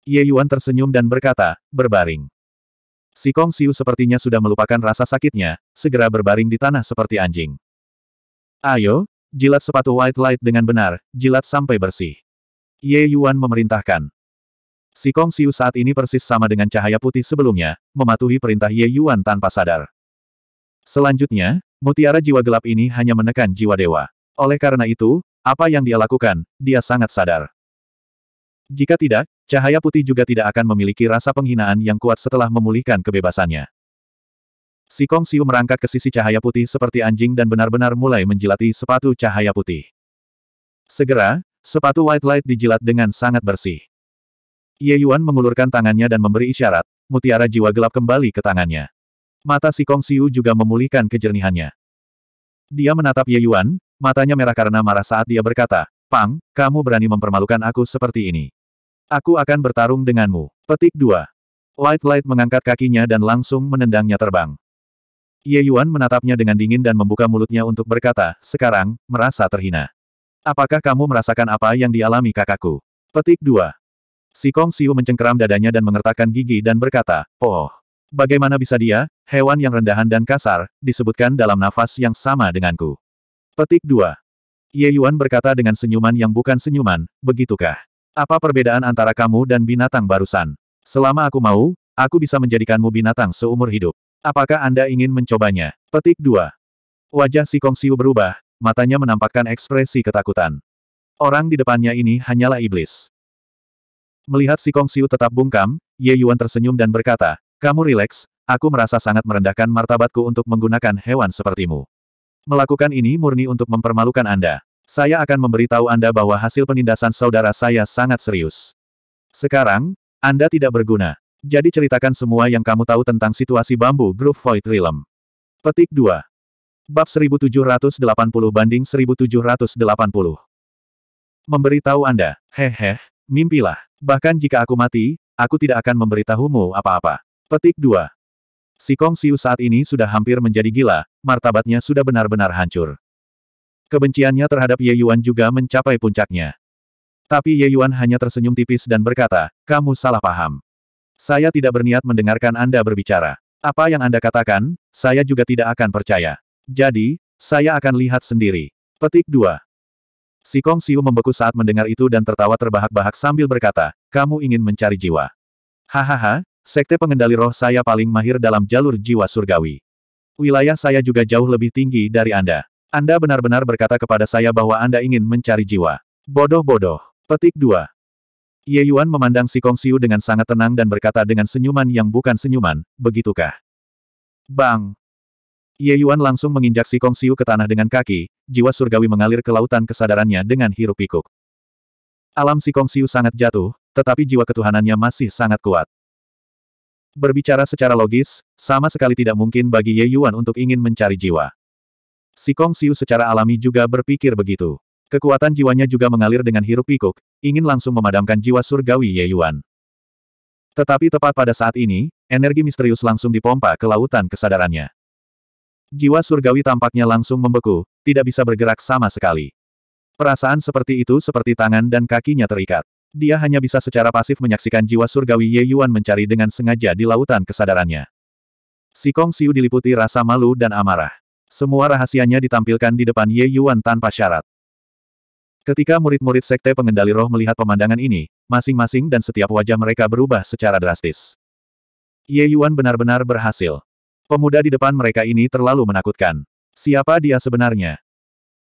Ye Yuan tersenyum dan berkata, berbaring. Si Kong Siu sepertinya sudah melupakan rasa sakitnya, segera berbaring di tanah seperti anjing. Ayo, jilat sepatu white light dengan benar, jilat sampai bersih. Ye Yuan memerintahkan. Si Kong Siu saat ini persis sama dengan cahaya putih sebelumnya, mematuhi perintah Ye Yuan tanpa sadar. Selanjutnya, mutiara jiwa gelap ini hanya menekan jiwa dewa. Oleh karena itu, apa yang dia lakukan, dia sangat sadar. Jika tidak, cahaya putih juga tidak akan memiliki rasa penghinaan yang kuat setelah memulihkan kebebasannya. Si Kong Siu merangkak ke sisi cahaya putih seperti anjing dan benar-benar mulai menjilati sepatu cahaya putih. Segera, sepatu white light dijilat dengan sangat bersih. Ye Yuan mengulurkan tangannya dan memberi isyarat, mutiara jiwa gelap kembali ke tangannya. Mata si Kong Siu juga memulihkan kejernihannya. Dia menatap Ye Yuan, matanya merah karena marah saat dia berkata, Pang, kamu berani mempermalukan aku seperti ini. Aku akan bertarung denganmu. Petik 2. White Light mengangkat kakinya dan langsung menendangnya terbang. Ye Yuan menatapnya dengan dingin dan membuka mulutnya untuk berkata, sekarang, merasa terhina. Apakah kamu merasakan apa yang dialami kakakku? Petik 2. Si Kong Siu mencengkeram dadanya dan mengertakkan gigi dan berkata, Oh, bagaimana bisa dia, hewan yang rendahan dan kasar, disebutkan dalam nafas yang sama denganku. Petik 2. Ye Yuan berkata dengan senyuman yang bukan senyuman, begitukah? Apa perbedaan antara kamu dan binatang barusan? Selama aku mau, aku bisa menjadikanmu binatang seumur hidup. Apakah Anda ingin mencobanya? Petik 2. Wajah si Kong Siu berubah, matanya menampakkan ekspresi ketakutan. Orang di depannya ini hanyalah iblis. Melihat si Kong Siu tetap bungkam, Ye Yuan tersenyum dan berkata, kamu rileks, aku merasa sangat merendahkan martabatku untuk menggunakan hewan sepertimu. Melakukan ini murni untuk mempermalukan Anda. Saya akan memberitahu Anda bahwa hasil penindasan saudara saya sangat serius. Sekarang, Anda tidak berguna. Jadi ceritakan semua yang kamu tahu tentang situasi bambu Groove Void Realm. Petik 2. Bab 1780 banding 1780. Memberitahu Anda, Hehe. Mimpilah. Bahkan jika aku mati, aku tidak akan memberitahumu apa-apa. Petik 2. Si Kong Siu saat ini sudah hampir menjadi gila, martabatnya sudah benar-benar hancur. Kebenciannya terhadap Ye Yuan juga mencapai puncaknya. Tapi Ye Yuan hanya tersenyum tipis dan berkata, kamu salah paham. Saya tidak berniat mendengarkan Anda berbicara. Apa yang Anda katakan, saya juga tidak akan percaya. Jadi, saya akan lihat sendiri. Petik 2. Si Kong Siu membeku saat mendengar itu dan tertawa terbahak-bahak sambil berkata, kamu ingin mencari jiwa. Hahaha, sekte pengendali roh saya paling mahir dalam jalur jiwa surgawi. Wilayah saya juga jauh lebih tinggi dari Anda. Anda benar-benar berkata kepada saya bahwa Anda ingin mencari jiwa. Bodoh-bodoh. Petik 2. Ye Yuan memandang si Kong Siu dengan sangat tenang dan berkata dengan senyuman yang bukan senyuman, begitukah? Bang! Ye Yuan langsung menginjak si Kong Siu ke tanah dengan kaki, jiwa surgawi mengalir ke lautan kesadarannya dengan hirup pikuk Alam si Kong Siu sangat jatuh, tetapi jiwa ketuhanannya masih sangat kuat. Berbicara secara logis, sama sekali tidak mungkin bagi Ye Yuan untuk ingin mencari jiwa. Si Kong Siu secara alami juga berpikir begitu. Kekuatan jiwanya juga mengalir dengan hirup pikuk ingin langsung memadamkan jiwa surgawi Ye Yuan. Tetapi tepat pada saat ini, energi misterius langsung dipompa ke lautan kesadarannya. Jiwa surgawi tampaknya langsung membeku, tidak bisa bergerak sama sekali. Perasaan seperti itu seperti tangan dan kakinya terikat. Dia hanya bisa secara pasif menyaksikan jiwa surgawi Ye Yuan mencari dengan sengaja di lautan kesadarannya. Si Kong Siu diliputi rasa malu dan amarah. Semua rahasianya ditampilkan di depan Ye Yuan tanpa syarat. Ketika murid-murid Sekte Pengendali Roh melihat pemandangan ini, masing-masing dan setiap wajah mereka berubah secara drastis. Ye Yuan benar-benar berhasil. Pemuda di depan mereka ini terlalu menakutkan. Siapa dia sebenarnya?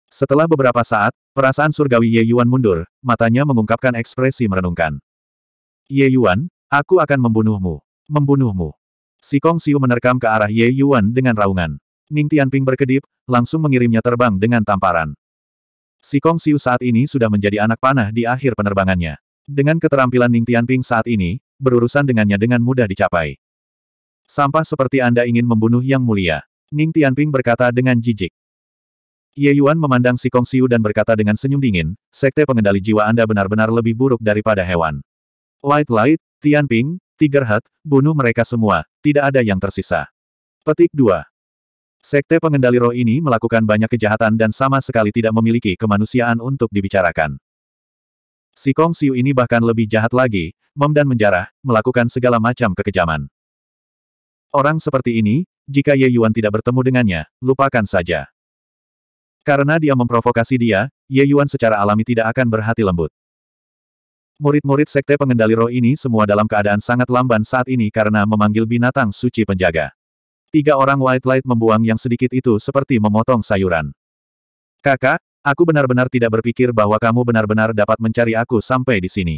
Setelah beberapa saat, perasaan surgawi Ye Yuan mundur, matanya mengungkapkan ekspresi merenungkan. Ye Yuan, aku akan membunuhmu. Membunuhmu. Si Kong Siu menerkam ke arah Ye Yuan dengan raungan. Ning Tianping berkedip, langsung mengirimnya terbang dengan tamparan. Si Kong Siu saat ini sudah menjadi anak panah di akhir penerbangannya. Dengan keterampilan Ning Tianping saat ini, berurusan dengannya dengan mudah dicapai. Sampah seperti Anda ingin membunuh yang mulia. Ning Tianping berkata dengan jijik. Ye Yuan memandang si Kong Siu dan berkata dengan senyum dingin, sekte pengendali jiwa Anda benar-benar lebih buruk daripada hewan. Light Light, Tianping, Tiger Heart, bunuh mereka semua, tidak ada yang tersisa. Petik 2. Sekte pengendali roh ini melakukan banyak kejahatan dan sama sekali tidak memiliki kemanusiaan untuk dibicarakan. Si Kong Siu ini bahkan lebih jahat lagi, mem dan menjarah, melakukan segala macam kekejaman. Orang seperti ini, jika Ye Yuan tidak bertemu dengannya, lupakan saja. Karena dia memprovokasi dia, Ye Yuan secara alami tidak akan berhati lembut. Murid-murid sekte pengendali roh ini semua dalam keadaan sangat lamban saat ini karena memanggil binatang suci penjaga. Tiga orang White Light membuang yang sedikit itu seperti memotong sayuran. Kakak, aku benar-benar tidak berpikir bahwa kamu benar-benar dapat mencari aku sampai di sini.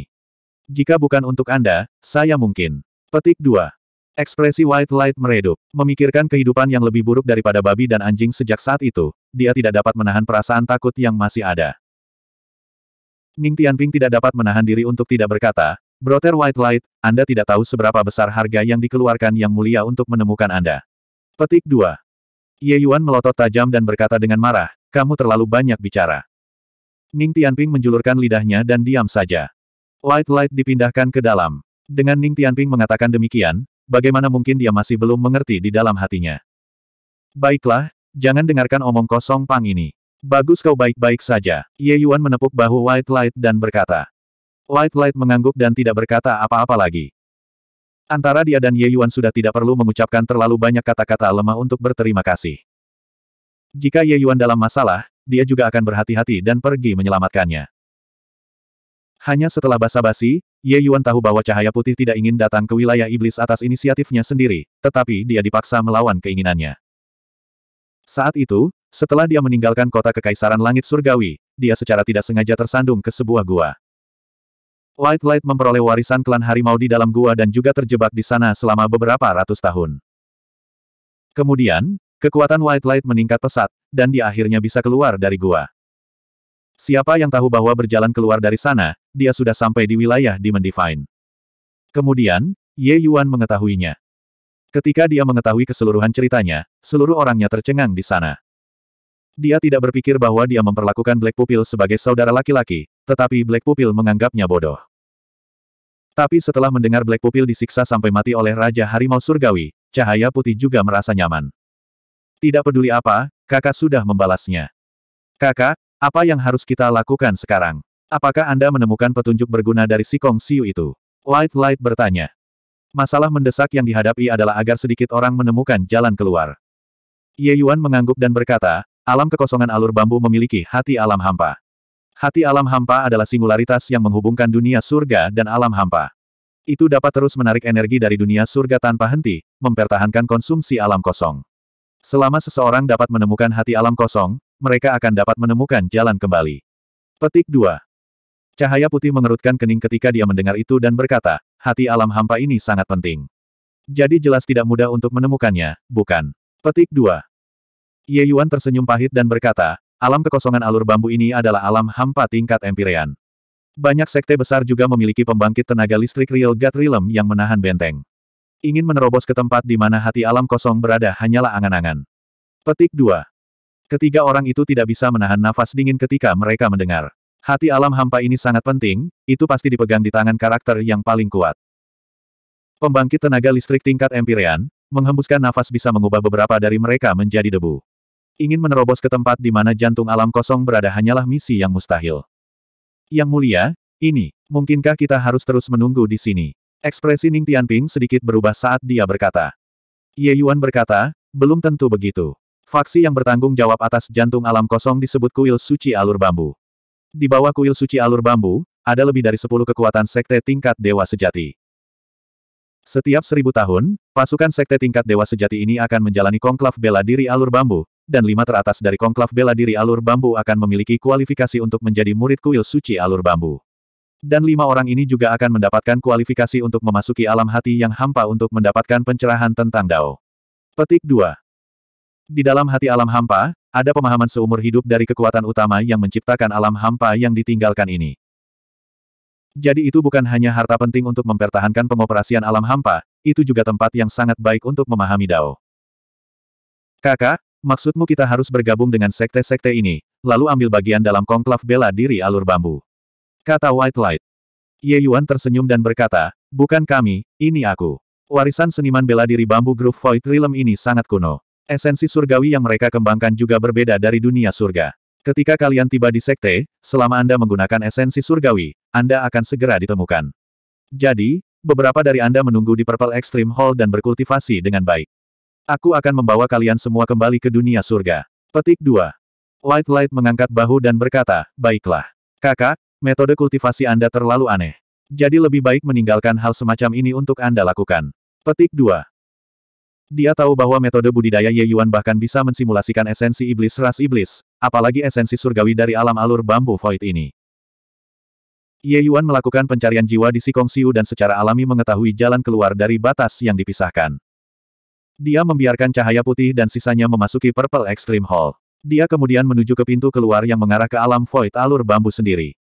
Jika bukan untuk Anda, saya mungkin. Petik 2. Ekspresi White Light meredup. Memikirkan kehidupan yang lebih buruk daripada babi dan anjing sejak saat itu, dia tidak dapat menahan perasaan takut yang masih ada. Ning Tianping tidak dapat menahan diri untuk tidak berkata, Brother White Light, Anda tidak tahu seberapa besar harga yang dikeluarkan Yang Mulia untuk menemukan Anda. Petik 2. Ye Yuan melotot tajam dan berkata dengan marah, kamu terlalu banyak bicara. Ning Tianping menjulurkan lidahnya dan diam saja. White Light dipindahkan ke dalam. Dengan Ning Tianping mengatakan demikian, bagaimana mungkin dia masih belum mengerti di dalam hatinya. Baiklah, jangan dengarkan omong kosong Pang ini. Bagus kau baik-baik saja. Ye Yuan menepuk bahu White Light dan berkata. White Light mengangguk dan tidak berkata apa-apa lagi. Antara dia dan Ye Yuan sudah tidak perlu mengucapkan terlalu banyak kata-kata lemah untuk berterima kasih. Jika Ye Yuan dalam masalah, dia juga akan berhati-hati dan pergi menyelamatkannya. Hanya setelah basa-basi, Ye Yuan tahu bahwa cahaya putih tidak ingin datang ke wilayah iblis atas inisiatifnya sendiri, tetapi dia dipaksa melawan keinginannya. Saat itu, setelah dia meninggalkan kota kekaisaran langit surgawi, dia secara tidak sengaja tersandung ke sebuah gua. White Light memperoleh warisan klan harimau di dalam gua dan juga terjebak di sana selama beberapa ratus tahun. Kemudian, kekuatan White Light meningkat pesat, dan dia akhirnya bisa keluar dari gua. Siapa yang tahu bahwa berjalan keluar dari sana, dia sudah sampai di wilayah Demon Divine. Kemudian, Ye Yuan mengetahuinya. Ketika dia mengetahui keseluruhan ceritanya, seluruh orangnya tercengang di sana. Dia tidak berpikir bahwa dia memperlakukan Black Pupil sebagai saudara laki-laki, tetapi Black Pupil menganggapnya bodoh. Tapi setelah mendengar Black Pupil disiksa sampai mati oleh Raja Harimau Surgawi, Cahaya Putih juga merasa nyaman. Tidak peduli apa, kakak sudah membalasnya. Kakak, apa yang harus kita lakukan sekarang? Apakah Anda menemukan petunjuk berguna dari si Kong Siu itu? Light Light bertanya. Masalah mendesak yang dihadapi adalah agar sedikit orang menemukan jalan keluar. Ye Yuan mengangguk dan berkata, alam kekosongan alur bambu memiliki hati alam hampa. Hati alam hampa adalah singularitas yang menghubungkan dunia surga dan alam hampa. Itu dapat terus menarik energi dari dunia surga tanpa henti, mempertahankan konsumsi alam kosong. Selama seseorang dapat menemukan hati alam kosong, mereka akan dapat menemukan jalan kembali. Petik 2. Cahaya putih mengerutkan kening ketika dia mendengar itu dan berkata, hati alam hampa ini sangat penting. Jadi jelas tidak mudah untuk menemukannya, bukan? Petik 2. Ye Yuan tersenyum pahit dan berkata, alam kekosongan alur bambu ini adalah alam hampa tingkat empirean. Banyak sekte besar juga memiliki pembangkit tenaga listrik real God Realm yang menahan benteng. Ingin menerobos ke tempat di mana hati alam kosong berada hanyalah angan-angan. Petik 2. Ketiga orang itu tidak bisa menahan nafas dingin ketika mereka mendengar. Hati alam hampa ini sangat penting, itu pasti dipegang di tangan karakter yang paling kuat. Pembangkit tenaga listrik tingkat Empyrean, menghembuskan nafas bisa mengubah beberapa dari mereka menjadi debu. Ingin menerobos ke tempat di mana jantung alam kosong berada hanyalah misi yang mustahil. Yang mulia, ini, mungkinkah kita harus terus menunggu di sini? Ekspresi Ning Tianping sedikit berubah saat dia berkata. Ye Yuan berkata, belum tentu begitu. Faksi yang bertanggung jawab atas jantung alam kosong disebut kuil suci alur bambu. Di bawah kuil suci alur bambu, ada lebih dari sepuluh kekuatan sekte tingkat dewa sejati. Setiap seribu tahun, pasukan sekte tingkat dewa sejati ini akan menjalani konklav bela diri alur bambu, dan lima teratas dari konklav bela diri alur bambu akan memiliki kualifikasi untuk menjadi murid kuil suci alur bambu. Dan lima orang ini juga akan mendapatkan kualifikasi untuk memasuki alam hati yang hampa untuk mendapatkan pencerahan tentang Dao. Petik 2. Di dalam hati alam hampa, ada pemahaman seumur hidup dari kekuatan utama yang menciptakan alam hampa yang ditinggalkan ini. Jadi itu bukan hanya harta penting untuk mempertahankan pengoperasian alam hampa, itu juga tempat yang sangat baik untuk memahami Dao. Kakak, maksudmu kita harus bergabung dengan sekte-sekte ini, lalu ambil bagian dalam konklav bela diri alur bambu. Kata White Light. Ye Yuan tersenyum dan berkata, bukan kami, ini aku. Warisan seniman bela diri bambu Groove Void Realm ini sangat kuno. Esensi surgawi yang mereka kembangkan juga berbeda dari dunia surga. Ketika kalian tiba di sekte, selama Anda menggunakan esensi surgawi, Anda akan segera ditemukan. Jadi, beberapa dari Anda menunggu di Purple Extreme Hall dan berkultivasi dengan baik. Aku akan membawa kalian semua kembali ke dunia surga. Petik 2. White Light mengangkat bahu dan berkata, Baiklah. Kakak, metode kultivasi Anda terlalu aneh. Jadi lebih baik meninggalkan hal semacam ini untuk Anda lakukan. Petik 2. Dia tahu bahwa metode budidaya Ye Yuan bahkan bisa mensimulasikan esensi iblis ras iblis, apalagi esensi surgawi dari alam alur bambu void ini. Ye Yuan melakukan pencarian jiwa di Sikong Siu dan secara alami mengetahui jalan keluar dari batas yang dipisahkan. Dia membiarkan cahaya putih dan sisanya memasuki Purple Extreme Hall. Dia kemudian menuju ke pintu keluar yang mengarah ke alam void alur bambu sendiri.